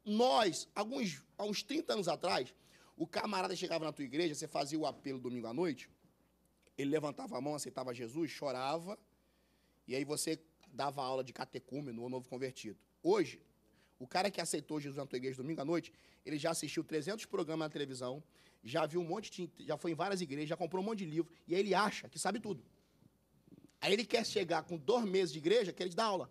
nós, alguns, há uns 30 anos atrás, o camarada chegava na tua igreja, você fazia o apelo domingo à noite, ele levantava a mão, aceitava Jesus, chorava, e aí você dava aula de catecúmeno ou novo convertido. Hoje, o cara que aceitou Jesus na tua igreja domingo à noite, ele já assistiu 300 programas na televisão, já viu um monte de, já foi em várias igrejas, já comprou um monte de livro, e aí ele acha que sabe tudo. Aí ele quer chegar com dois meses de igreja, querer te dar aula.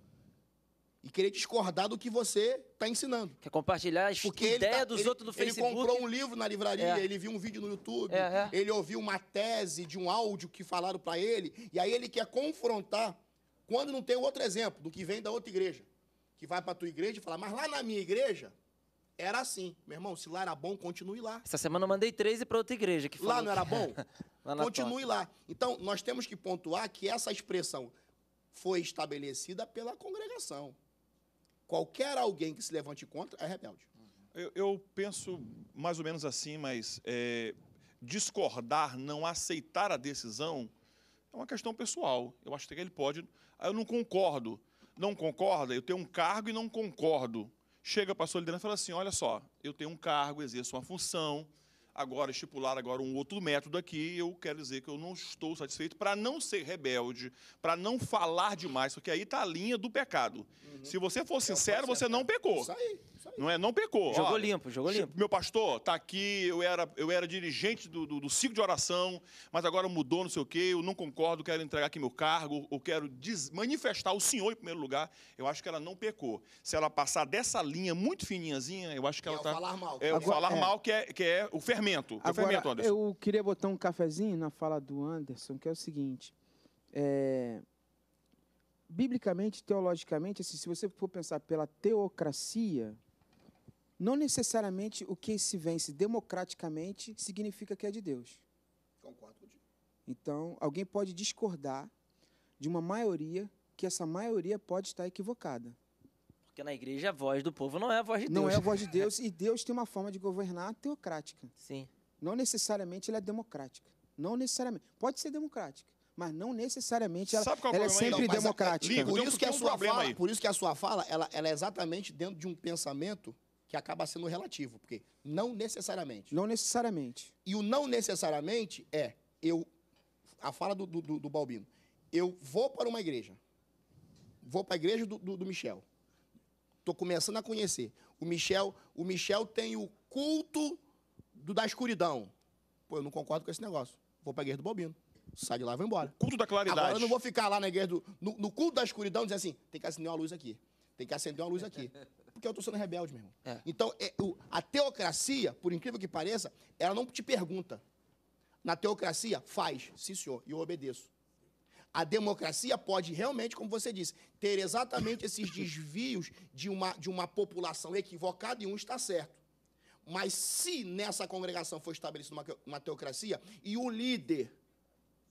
E querer discordar do que você está ensinando. Quer compartilhar a Porque ideia tá, dos ele, outros no Facebook. Ele comprou um livro na livraria, é. ele viu um vídeo no YouTube, é, é. ele ouviu uma tese de um áudio que falaram para ele, e aí ele quer confrontar quando não tem outro exemplo do que vem da outra igreja. Que vai para a tua igreja e fala, mas lá na minha igreja, era assim. Meu irmão, se lá era bom, continue lá. Essa semana eu mandei 13 para outra igreja que Lá não era bom? lá continue porta. lá. Então, nós temos que pontuar que essa expressão foi estabelecida pela congregação. Qualquer alguém que se levante contra é rebelde. Eu, eu penso mais ou menos assim, mas é, discordar, não aceitar a decisão, é uma questão pessoal. Eu acho que ele pode. Eu não concordo. Não concorda? Eu tenho um cargo e não concordo chega para a sua liderança e fala assim: olha só, eu tenho um cargo, exerço uma função, agora estipular agora um outro método aqui, eu quero dizer que eu não estou satisfeito para não ser rebelde, para não falar demais, porque aí está a linha do pecado. Uhum. Se você for é sincero, você não é. pecou. Isso aí. Não é? Não pecou. Jogou Olha, limpo, jogou limpo. Meu pastor, tá aqui, eu era, eu era dirigente do, do, do, ciclo de oração, mas agora mudou, não sei o quê, eu não concordo, quero entregar aqui meu cargo, eu quero manifestar o Senhor em primeiro lugar. Eu acho que ela não pecou. Se ela passar dessa linha muito fininhazinha, eu acho que ela está. É tá, falar mal. É, agora, falar é. mal que é, que é o fermento. É agora, o fermento, Anderson. Eu queria botar um cafezinho na fala do Anderson, que é o seguinte. É biblicamente, teologicamente, assim, se você for pensar pela teocracia, não necessariamente o que se vence democraticamente significa que é de Deus. Concordo contigo. Então, alguém pode discordar de uma maioria que essa maioria pode estar equivocada. Porque na igreja a voz do povo não é a voz de Deus. Não é a voz de Deus e Deus tem uma forma de governar teocrática. Sim. Não necessariamente ela é democrática. Não necessariamente. Pode ser democrática, mas não necessariamente ela, Sabe qual é ela é, sempre então, democrática. A, liga, por, isso um fala, por, isso que a sua fala, ela, ela é exatamente dentro de um pensamento que acaba sendo relativo, porque não necessariamente. Não necessariamente. E o não necessariamente é eu. A fala do, do, do Balbino. Eu vou para uma igreja. Vou para a igreja do, do, do Michel. Estou começando a conhecer. O Michel, o Michel tem o culto do, da escuridão. Pô, eu não concordo com esse negócio. Vou para a igreja do Balbino. Sai de lá e vou embora. O culto da claridade. Agora eu não vou ficar lá na igreja do. No, no culto da escuridão dizer assim: tem que acender uma luz aqui. Tem que acender uma luz aqui porque eu estou sendo rebelde, meu irmão. É. Então, é, o, a teocracia, por incrível que pareça, ela não te pergunta. Na teocracia, faz, sim senhor, e eu obedeço. A democracia pode realmente, como você disse, ter exatamente esses desvios de uma, de uma população equivocada e um está certo. Mas se nessa congregação foi estabelecida uma, uma teocracia e o líder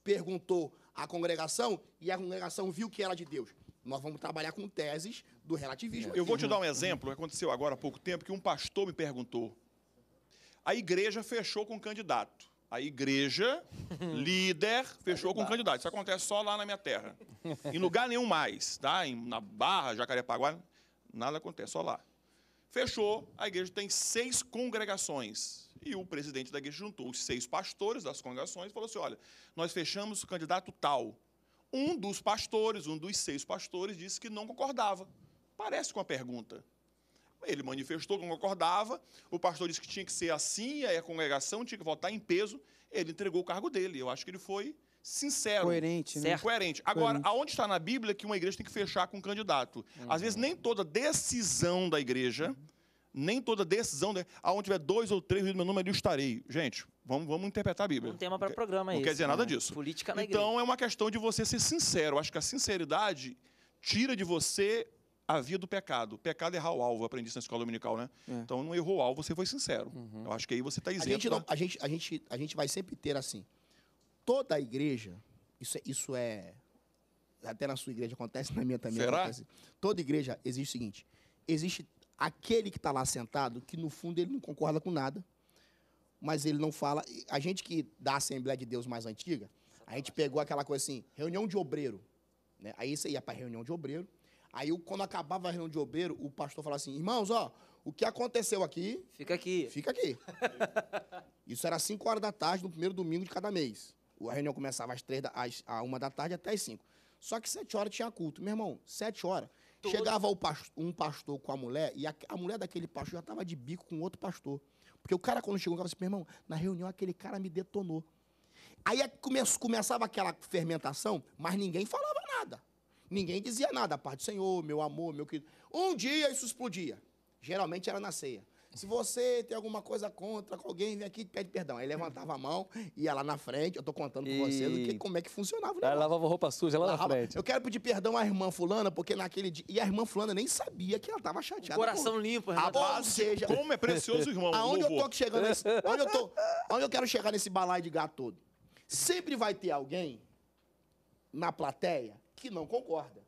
perguntou à congregação e a congregação viu que era de Deus, nós vamos trabalhar com teses do relativismo. Eu vou te dar um exemplo, aconteceu agora há pouco tempo, que um pastor me perguntou. A igreja fechou com um candidato. A igreja, líder, fechou com um candidato. Isso acontece só lá na minha terra. Em lugar nenhum mais, tá? Em, na Barra, Jacarepaguá, nada acontece, só lá. Fechou, a igreja tem seis congregações. E o presidente da igreja juntou os seis pastores das congregações e falou assim: olha, nós fechamos o candidato tal. Um dos pastores, um dos seis pastores, disse que não concordava. Parece com a pergunta. Ele manifestou que não concordava, o pastor disse que tinha que ser assim, aí a congregação tinha que votar em peso, ele entregou o cargo dele. Eu acho que ele foi sincero. Coerente, né? Coerente. Agora, Coerente. aonde está na Bíblia que uma igreja tem que fechar com um candidato? Uhum. Às vezes, nem toda decisão da igreja, uhum. nem toda decisão, da... Né? aonde tiver dois ou três meu nome, ali eu estarei. Gente, Vamos, vamos interpretar a Bíblia. Um tema para o programa Não quer dizer né? nada disso. Política na então, igreja. Então é uma questão de você ser sincero. Acho que a sinceridade tira de você a via do pecado. Pecado é errar o alvo, aprendi isso na escola dominical, né? É. Então não errou o alvo, você foi sincero. Uhum. Eu acho que aí você está isento. A gente, não, né? a, gente, a, gente, a gente vai sempre ter assim. Toda a igreja, isso é, isso é. Até na sua igreja acontece, na minha também Será? acontece. Toda igreja existe o seguinte: existe aquele que está lá sentado que no fundo ele não concorda com nada mas ele não fala. A gente que da Assembleia de Deus mais antiga, a gente pegou aquela coisa assim, reunião de obreiro. Né? Aí você ia para reunião de obreiro. Aí, quando acabava a reunião de obreiro, o pastor falava assim: irmãos, ó, o que aconteceu aqui. Fica aqui. Fica aqui. Isso era às 5 horas da tarde, no primeiro domingo de cada mês. A reunião começava às 3 da, às, à 1 da tarde até às 5. Só que 7 horas tinha culto. Meu irmão, 7 horas. Todo... Chegava pasto, um pastor com a mulher, e a, a mulher daquele pastor já estava de bico com outro pastor. Porque o cara, quando chegou, falou assim: meu irmão, na reunião aquele cara me detonou. Aí é começava aquela fermentação, mas ninguém falava nada. Ninguém dizia nada. A parte do Senhor, meu amor, meu querido. Um dia isso explodia. Geralmente era na ceia. Se você tem alguma coisa contra alguém, vem aqui e pede perdão. Aí levantava a mão, ia lá na frente, eu tô contando e... com você. que, como é que funcionava Aí Ela lavava roupa suja lá lavava. na frente. Eu quero pedir perdão à irmã fulana, porque naquele dia... E a irmã fulana nem sabia que ela tava chateada. O coração limpo, ah, Renato. Ou seja... Como é precioso, irmão. Aonde eu tô chegando nesse... Onde eu tô... Onde eu quero chegar nesse balaio de gato todo? Sempre vai ter alguém na plateia que não concorda.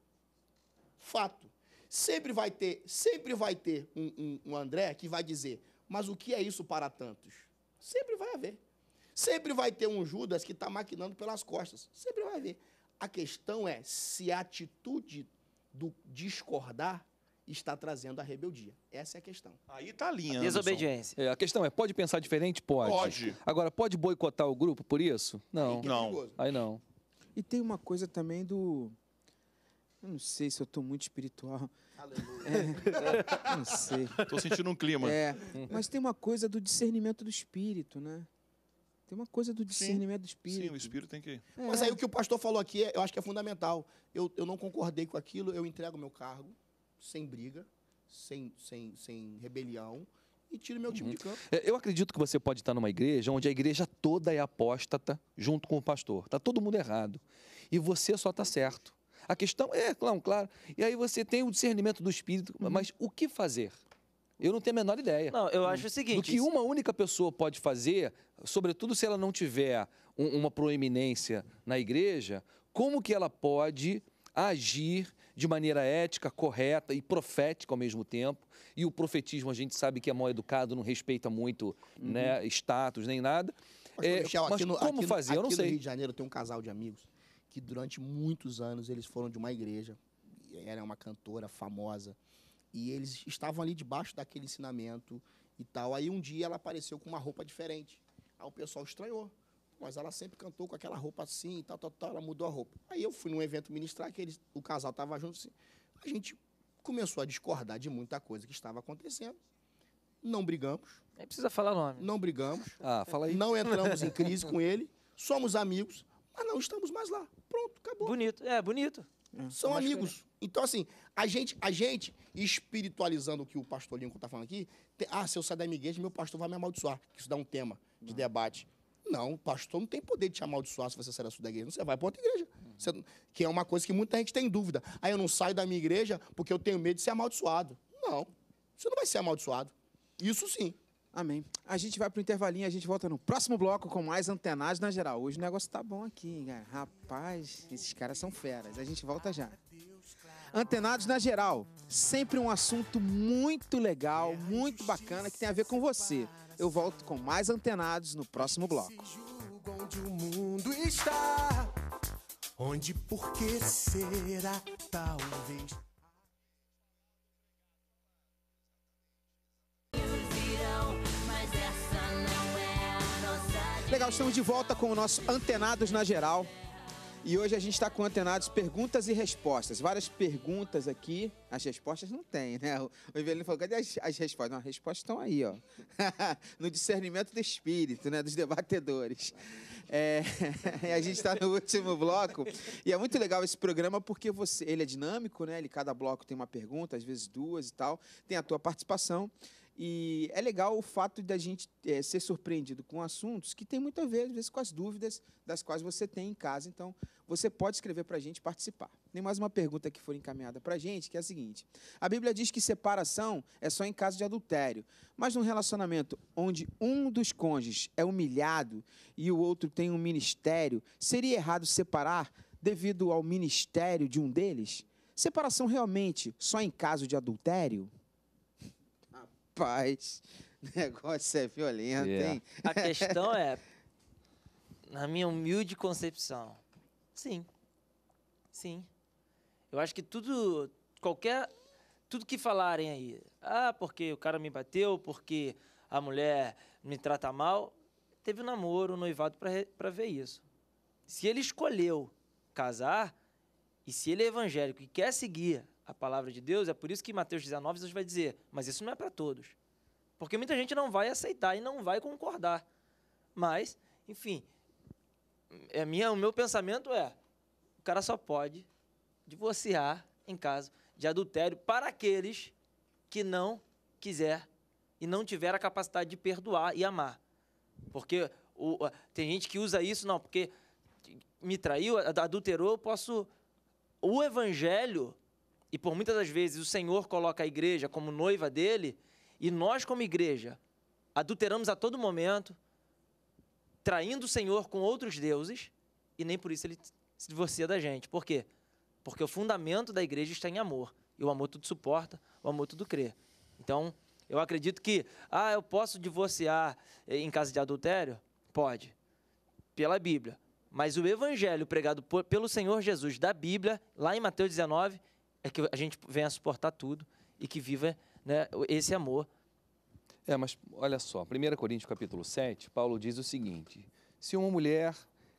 Fato. Sempre vai ter, sempre vai ter um, um, um André que vai dizer, mas o que é isso para tantos? Sempre vai haver. Sempre vai ter um Judas que está maquinando pelas costas. Sempre vai haver. A questão é se a atitude do discordar está trazendo a rebeldia. Essa é a questão. Aí está a linha. A desobediência. É, a questão é, pode pensar diferente? Pode. Pode. Agora, pode boicotar o grupo por isso? Não. Aí é não. Aí não. E tem uma coisa também do eu não sei se eu estou muito espiritual. Aleluia. É, não sei. Estou sentindo um clima. É, mas tem uma coisa do discernimento do espírito, né? Tem uma coisa do discernimento sim, do espírito. Sim, o espírito tem que. É. Mas aí o que o pastor falou aqui, é, eu acho que é fundamental. Eu, eu não concordei com aquilo, eu entrego meu cargo, sem briga, sem, sem, sem rebelião e tiro meu time uhum. de campo. É, eu acredito que você pode estar numa igreja onde a igreja toda é apóstata junto com o pastor. Está todo mundo errado. E você só está certo. A questão é, claro, claro. E aí você tem o discernimento do espírito, uhum. mas o que fazer? Eu não tenho a menor ideia. Não, eu acho hum. o seguinte. O que uma única pessoa pode fazer, sobretudo se ela não tiver um, uma proeminência na igreja, como que ela pode agir de maneira ética, correta e profética ao mesmo tempo. E o profetismo a gente sabe que é mal educado, não respeita muito uhum. né, status nem nada. Mas, é, Michel, mas no, como no, fazer? eu não sei. No Rio de Janeiro tem um casal de amigos que durante muitos anos eles foram de uma igreja, era uma cantora famosa, e eles estavam ali debaixo daquele ensinamento e tal. Aí um dia ela apareceu com uma roupa diferente. Aí o pessoal estranhou. Mas ela sempre cantou com aquela roupa assim, tal, tal, tal. Ela mudou a roupa. Aí eu fui num evento ministrar que eles, o casal estava junto. Assim, a gente começou a discordar de muita coisa que estava acontecendo. Não brigamos. Nem precisa falar nome. Não brigamos. Ah, fala aí. Não entramos em crise com ele. Somos amigos. Ah, não estamos mais lá. Pronto, acabou. Bonito, é, bonito. É, são amigos. Diferente. Então, assim, a gente, a gente, espiritualizando o que o pastor Lincoln está falando aqui, tem, ah, se eu sair da minha igreja, meu pastor vai me amaldiçoar. Isso dá um tema de debate. Não, o pastor não tem poder de te amaldiçoar se você sair da sua igreja. Você vai para outra igreja. Uhum. Você, que é uma coisa que muita gente tem dúvida. Ah, eu não saio da minha igreja porque eu tenho medo de ser amaldiçoado. Não, você não vai ser amaldiçoado. Isso sim. Amém. A gente vai para o intervalinho, a gente volta no próximo bloco com mais antenados na geral. Hoje o negócio tá bom aqui, hein, cara? Rapaz, esses caras são feras. A gente volta já. Antenados na geral, sempre um assunto muito legal, muito bacana que tem a ver com você. Eu volto com mais antenados no próximo bloco. Onde o mundo está, onde por que será talvez. Legal, estamos de volta com o nosso Antenados na Geral. E hoje a gente está com Antenados Perguntas e Respostas. Várias perguntas aqui. As respostas não tem, né? O Evelino falou, cadê as, as respostas? Não, as respostas estão aí, ó. no discernimento do espírito, né? Dos debatedores. É... a gente está no último bloco. E é muito legal esse programa porque você, ele é dinâmico, né? Ele, cada bloco tem uma pergunta, às vezes duas e tal. Tem a tua participação. E é legal o fato da gente é, ser surpreendido com assuntos que tem muito a ver, às vezes, com as dúvidas das quais você tem em casa. Então, você pode escrever para a gente participar. Tem mais uma pergunta que foi encaminhada para a gente, que é a seguinte: A Bíblia diz que separação é só em caso de adultério, mas num relacionamento onde um dos cônjuges é humilhado e o outro tem um ministério, seria errado separar devido ao ministério de um deles? Separação realmente só em caso de adultério? Rapaz, negócio é violento, yeah. É. hein? A questão é, na minha humilde concepção, sim. Sim. Eu acho que tudo, qualquer, tudo que falarem aí, ah, porque o cara me bateu, porque a mulher me trata mal, teve um namoro, um noivado para ver isso. Se ele escolheu casar, e se ele é evangélico e quer seguir a palavra de Deus, é por isso que Mateus 19 Jesus vai dizer, mas isso não é para todos. Porque muita gente não vai aceitar e não vai concordar. Mas, enfim, é minha, o meu pensamento é, o cara só pode divorciar em caso de adultério para aqueles que não quiser e não tiver a capacidade de perdoar e amar. Porque o, tem gente que usa isso, não, porque me traiu, adulterou, eu posso. O evangelho e por muitas das vezes o Senhor coloca a igreja como noiva dele e nós, como igreja, adulteramos a todo momento, traindo o Senhor com outros deuses e nem por isso ele se divorcia da gente. Por quê? Porque o fundamento da igreja está em amor. E o amor tudo suporta, o amor tudo crê. Então, eu acredito que, ah, eu posso divorciar eh, em casa de adultério? Pode, pela Bíblia. Mas o evangelho pregado por, pelo Senhor Jesus da Bíblia, lá em Mateus 19, é que a gente venha suportar tudo e que viva né, esse amor. É, mas olha só, 1 Coríntios capítulo 7, Paulo diz o seguinte: se uma mulher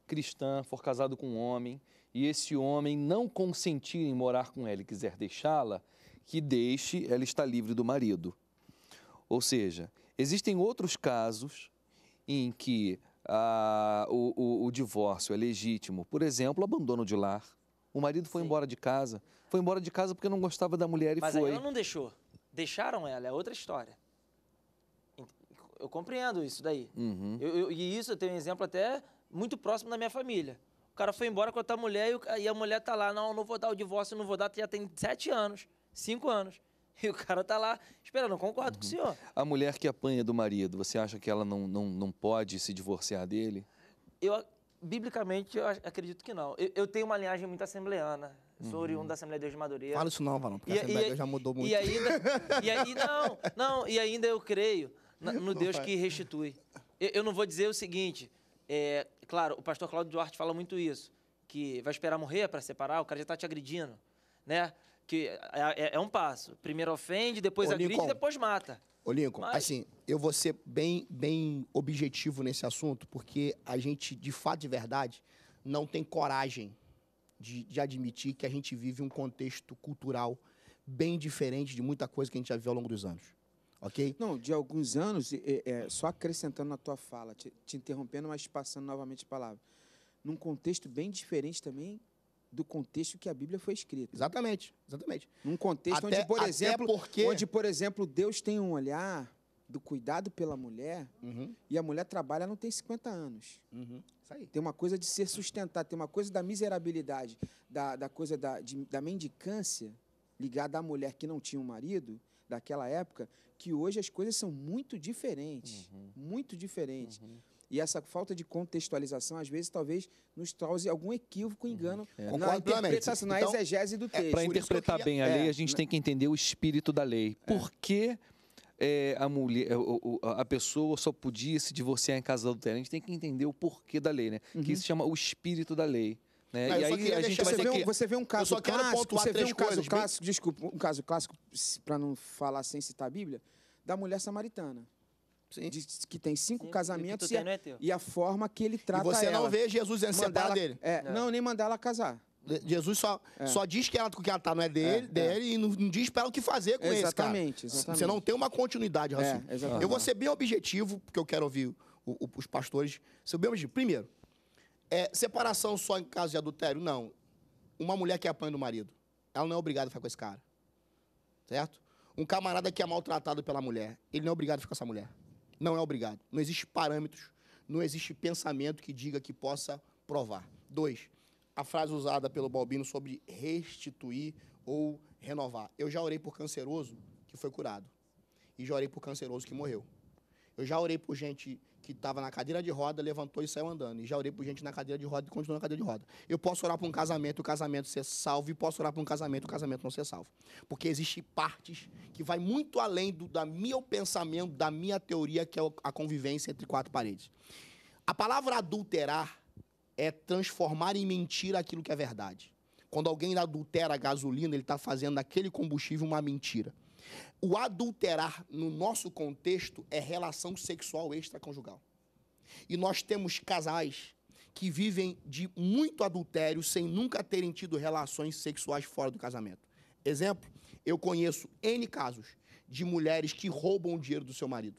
cristã for casada com um homem e esse homem não consentir em morar com ela e quiser deixá-la, que deixe, ela está livre do marido. Ou seja, existem outros casos em que ah, o, o, o, divórcio é legítimo. Por exemplo, abandono de lar. O marido foi Sim. embora de casa, foi embora de casa porque não gostava da mulher e Mas foi. Mas ela não deixou. Deixaram ela, é outra história. Eu compreendo isso daí. Uhum. Eu, eu, e isso eu tenho um exemplo até muito próximo da minha família. O cara foi embora com outra mulher e, e a mulher tá lá, não, não vou dar o divórcio, não vou dar, já tem sete anos, cinco anos. E o cara tá lá esperando, não concordo uhum. com o uhum. senhor. A mulher que apanha do marido, você acha que ela não, não, não pode se divorciar dele? Eu, biblicamente, eu acredito que não. Eu, eu tenho uma linhagem muito assembleana. Sou oriundo uhum. da Assembleia de Deus de Madureira. Fala isso não, Valão, porque e, a Assembleia e, já mudou muito. E ainda, e não, não, e ainda eu creio no, no Deus vai. que restitui. Eu, eu, não vou dizer o seguinte, é, claro, o pastor Cláudio Duarte fala muito isso, que vai esperar morrer para separar, o cara já está te agredindo, né? Que é, é, é, um passo. Primeiro ofende, depois Ô, agride, Lincoln, depois mata. Ô, Lincoln, Mas... assim, eu vou ser bem, bem objetivo nesse assunto, porque a gente, de fato, de verdade, não tem coragem de, de admitir que a gente vive um contexto cultural bem diferente de muita coisa que a gente já viu ao longo dos anos. Ok? Não, de alguns anos, é, é, só acrescentando na tua fala, te, te interrompendo, mas passando novamente a palavra. Num contexto bem diferente também do contexto que a Bíblia foi escrita. Exatamente, exatamente. Num contexto até, onde, por exemplo, porque... onde, por exemplo, Deus tem um olhar do cuidado pela mulher uhum. e a mulher trabalha não tem 50 anos. Uhum. Tem uma coisa de ser sustentada tem uma coisa da miserabilidade, da, da coisa da, de, da mendicância ligada à mulher que não tinha um marido daquela época, que hoje as coisas são muito diferentes, uhum. muito diferentes. Uhum. E essa falta de contextualização, às vezes, talvez nos traz algum equívoco, uhum. engano é. na interpretação, na então, exegese do é, texto. É, Para interpretar queria... bem a lei, é, a gente tem que né? entender o espírito da lei. Por é. que é, a mulher, a pessoa só podia se divorciar em casa adultéria. A gente tem que entender o porquê da lei, né? Uhum. Que isso uhum. chama o espírito da lei. Né? e aí a gente vai ver. que... Você vê um caso clássico, você vê um caso clássico, desculpa, um caso clássico, para não falar sem citar a Bíblia, da mulher samaritana. Sim. que tem cinco Sim, casamentos e, e, a, é e, a, forma que ele trata ela. E você não vê Jesus dizendo separar dele. É, não, nem mandar ela casar. Jesus só, é. só diz que ela, que ela tá, não é dele, é, é. dele e não, não, diz para ela o que fazer com exatamente, esse cara. Exatamente. Você não tem uma continuidade, é, Raci. eu vou ser bem objetivo, porque eu quero ouvir o, o, os pastores. Ser bem objetivo. Primeiro, é, separação só em caso de adultério? Não. Uma mulher que apanha do marido, ela não é obrigada a ficar com esse cara. Certo? Um camarada que é maltratado pela mulher, ele não é obrigado a ficar com essa mulher. Não é obrigado. Não existe parâmetros, não existe pensamento que diga que possa provar. Dois, a frase usada pelo Balbino sobre restituir ou renovar. Eu já orei por canceroso que foi curado. E já orei por canceroso que morreu. Eu já orei por gente que estava na cadeira de roda, levantou e saiu andando. E já orei por gente na cadeira de roda e continuou na cadeira de roda. Eu posso orar para um casamento, o casamento ser salvo, e posso orar para um casamento, o casamento não ser salvo. Porque existem partes que vai muito além do da meu pensamento, da minha teoria, que é a convivência entre quatro paredes. A palavra adulterar é transformar em mentira aquilo que é verdade. Quando alguém adultera a gasolina, ele está fazendo daquele combustível uma mentira. O adulterar, no nosso contexto, é relação sexual extraconjugal. E nós temos casais que vivem de muito adultério sem nunca terem tido relações sexuais fora do casamento. Exemplo, eu conheço N casos de mulheres que roubam o dinheiro do seu marido.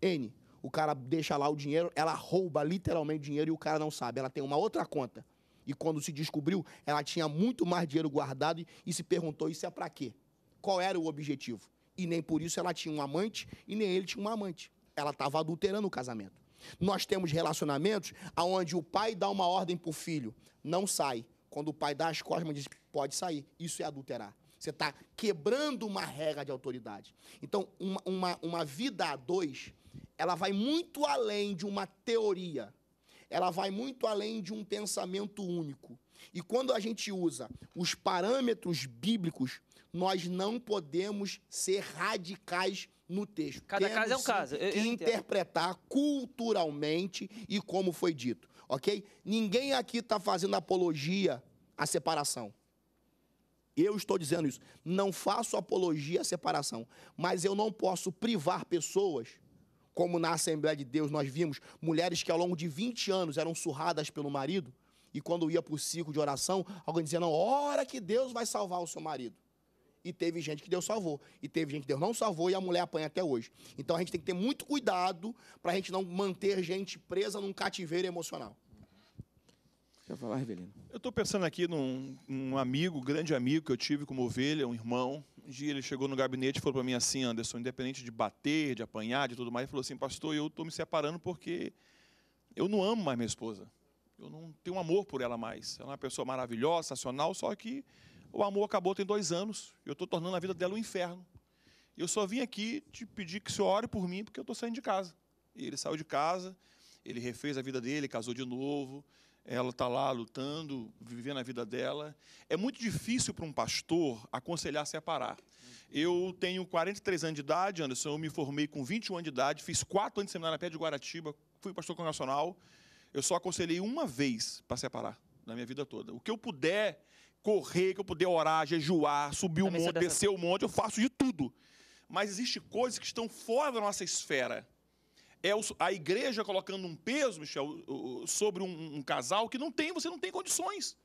N o cara deixa lá o dinheiro, ela rouba literalmente dinheiro e o cara não sabe. Ela tem uma outra conta. E quando se descobriu, ela tinha muito mais dinheiro guardado e, e se perguntou isso é para quê? Qual era o objetivo? E nem por isso ela tinha um amante e nem ele tinha um amante. Ela estava adulterando o casamento. Nós temos relacionamentos aonde o pai dá uma ordem para o filho, não sai. Quando o pai dá as costas, diz, pode sair. Isso é adulterar. Você está quebrando uma regra de autoridade. Então, uma, uma, uma vida a dois ela vai muito além de uma teoria. Ela vai muito além de um pensamento único. E quando a gente usa os parâmetros bíblicos, nós não podemos ser radicais no texto. Cada Temos caso é um caso. Eu, eu interpretar entendo. culturalmente e como foi dito, ok? Ninguém aqui está fazendo apologia à separação. Eu estou dizendo isso. Não faço apologia à separação, mas eu não posso privar pessoas como na Assembleia de Deus nós vimos mulheres que ao longo de 20 anos eram surradas pelo marido, e quando ia para o ciclo de oração, alguém dizia, não, hora que Deus vai salvar o seu marido. E teve gente que Deus salvou, e teve gente que Deus não salvou, e a mulher apanha até hoje. Então a gente tem que ter muito cuidado para a gente não manter gente presa num cativeiro emocional. Quer falar, Eu estou pensando aqui num um amigo, grande amigo que eu tive como ovelha, um irmão. Um dia ele chegou no gabinete e falou para mim assim, Anderson, independente de bater, de apanhar, de tudo mais, ele falou assim, pastor, eu estou me separando porque eu não amo mais minha esposa. Eu não tenho amor por ela mais. Ela é uma pessoa maravilhosa, sensacional, só que o amor acabou tem dois anos. Eu estou tornando a vida dela um inferno. Eu só vim aqui te pedir que senhor ore por mim, porque eu estou saindo de casa. E ele saiu de casa, ele refez a vida dele, casou de novo, ela está lá lutando, vivendo a vida dela. É muito difícil para um pastor aconselhar a separar. Eu tenho 43 anos de idade, Anderson, eu me formei com 21 anos de idade, fiz quatro anos de seminário na Pé de Guaratiba, fui pastor congregacional. Eu só aconselhei uma vez para separar, na minha vida toda. O que eu puder correr, que eu puder orar, jejuar, subir o monte, descer o monte, eu faço de tudo. Mas existe coisas que estão fora da nossa esfera é a igreja colocando um peso, Michel, sobre um, um casal que não tem, você não tem condições.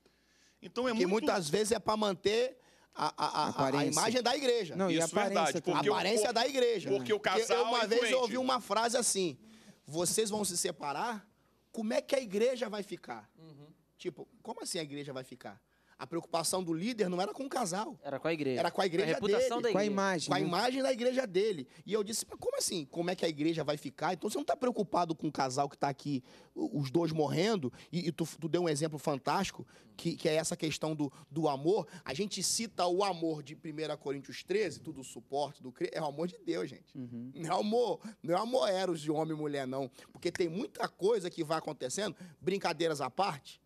Então é que muito... muitas vezes é para manter a, a, a, imagem da igreja. Não, Isso e é a aparência, verdade. Porque a aparência o, da igreja. Porque o casal Eu uma é vez eu ouvi uma frase assim: vocês vão se separar? Como é que a igreja vai ficar? Uhum. Tipo, como assim a igreja vai ficar? A preocupação do líder não era com o casal. Era com a igreja. Era com a igreja a reputação dele. Da igreja. Com a imagem. Com a né? imagem da igreja dele. E eu disse, como assim? Como é que a igreja vai ficar? Então você não está preocupado com o casal que está aqui, os dois morrendo, e, e tu, tu, deu um exemplo fantástico, que, que é essa questão do, do amor. A gente cita o amor de 1 Coríntios 13, tudo o suporte do É o amor de Deus, gente. Uhum. Não é amor, não é amor eros de homem e mulher, não. Porque tem muita coisa que vai acontecendo, brincadeiras à parte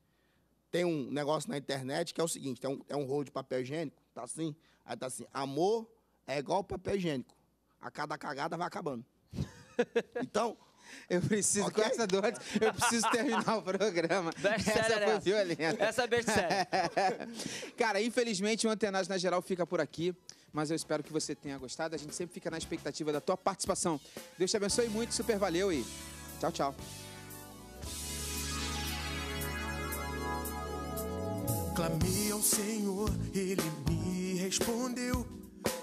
tem um negócio na internet que é o seguinte: tem um, é um rolo de papel higiênico, tá assim? Aí tá assim: amor é igual papel higiênico. A cada cagada vai acabando. Então. Eu preciso, okay? com essa dor, eu preciso terminar o programa. essa foi violenta. Essa é best Cara, infelizmente o Antenas na geral fica por aqui, mas eu espero que você tenha gostado. A gente sempre fica na expectativa da tua participação. Deus te abençoe muito, super valeu e tchau, tchau. Clamei ao Senhor, ele me respondeu.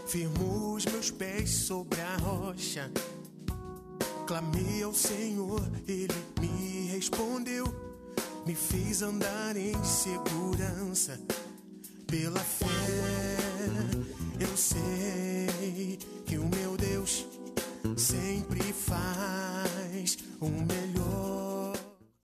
Firmou os meus pés sobre a rocha. Clamei ao Senhor, ele me respondeu. Me fez andar em segurança. Pela fé, eu sei que o meu Deus sempre faz o melhor.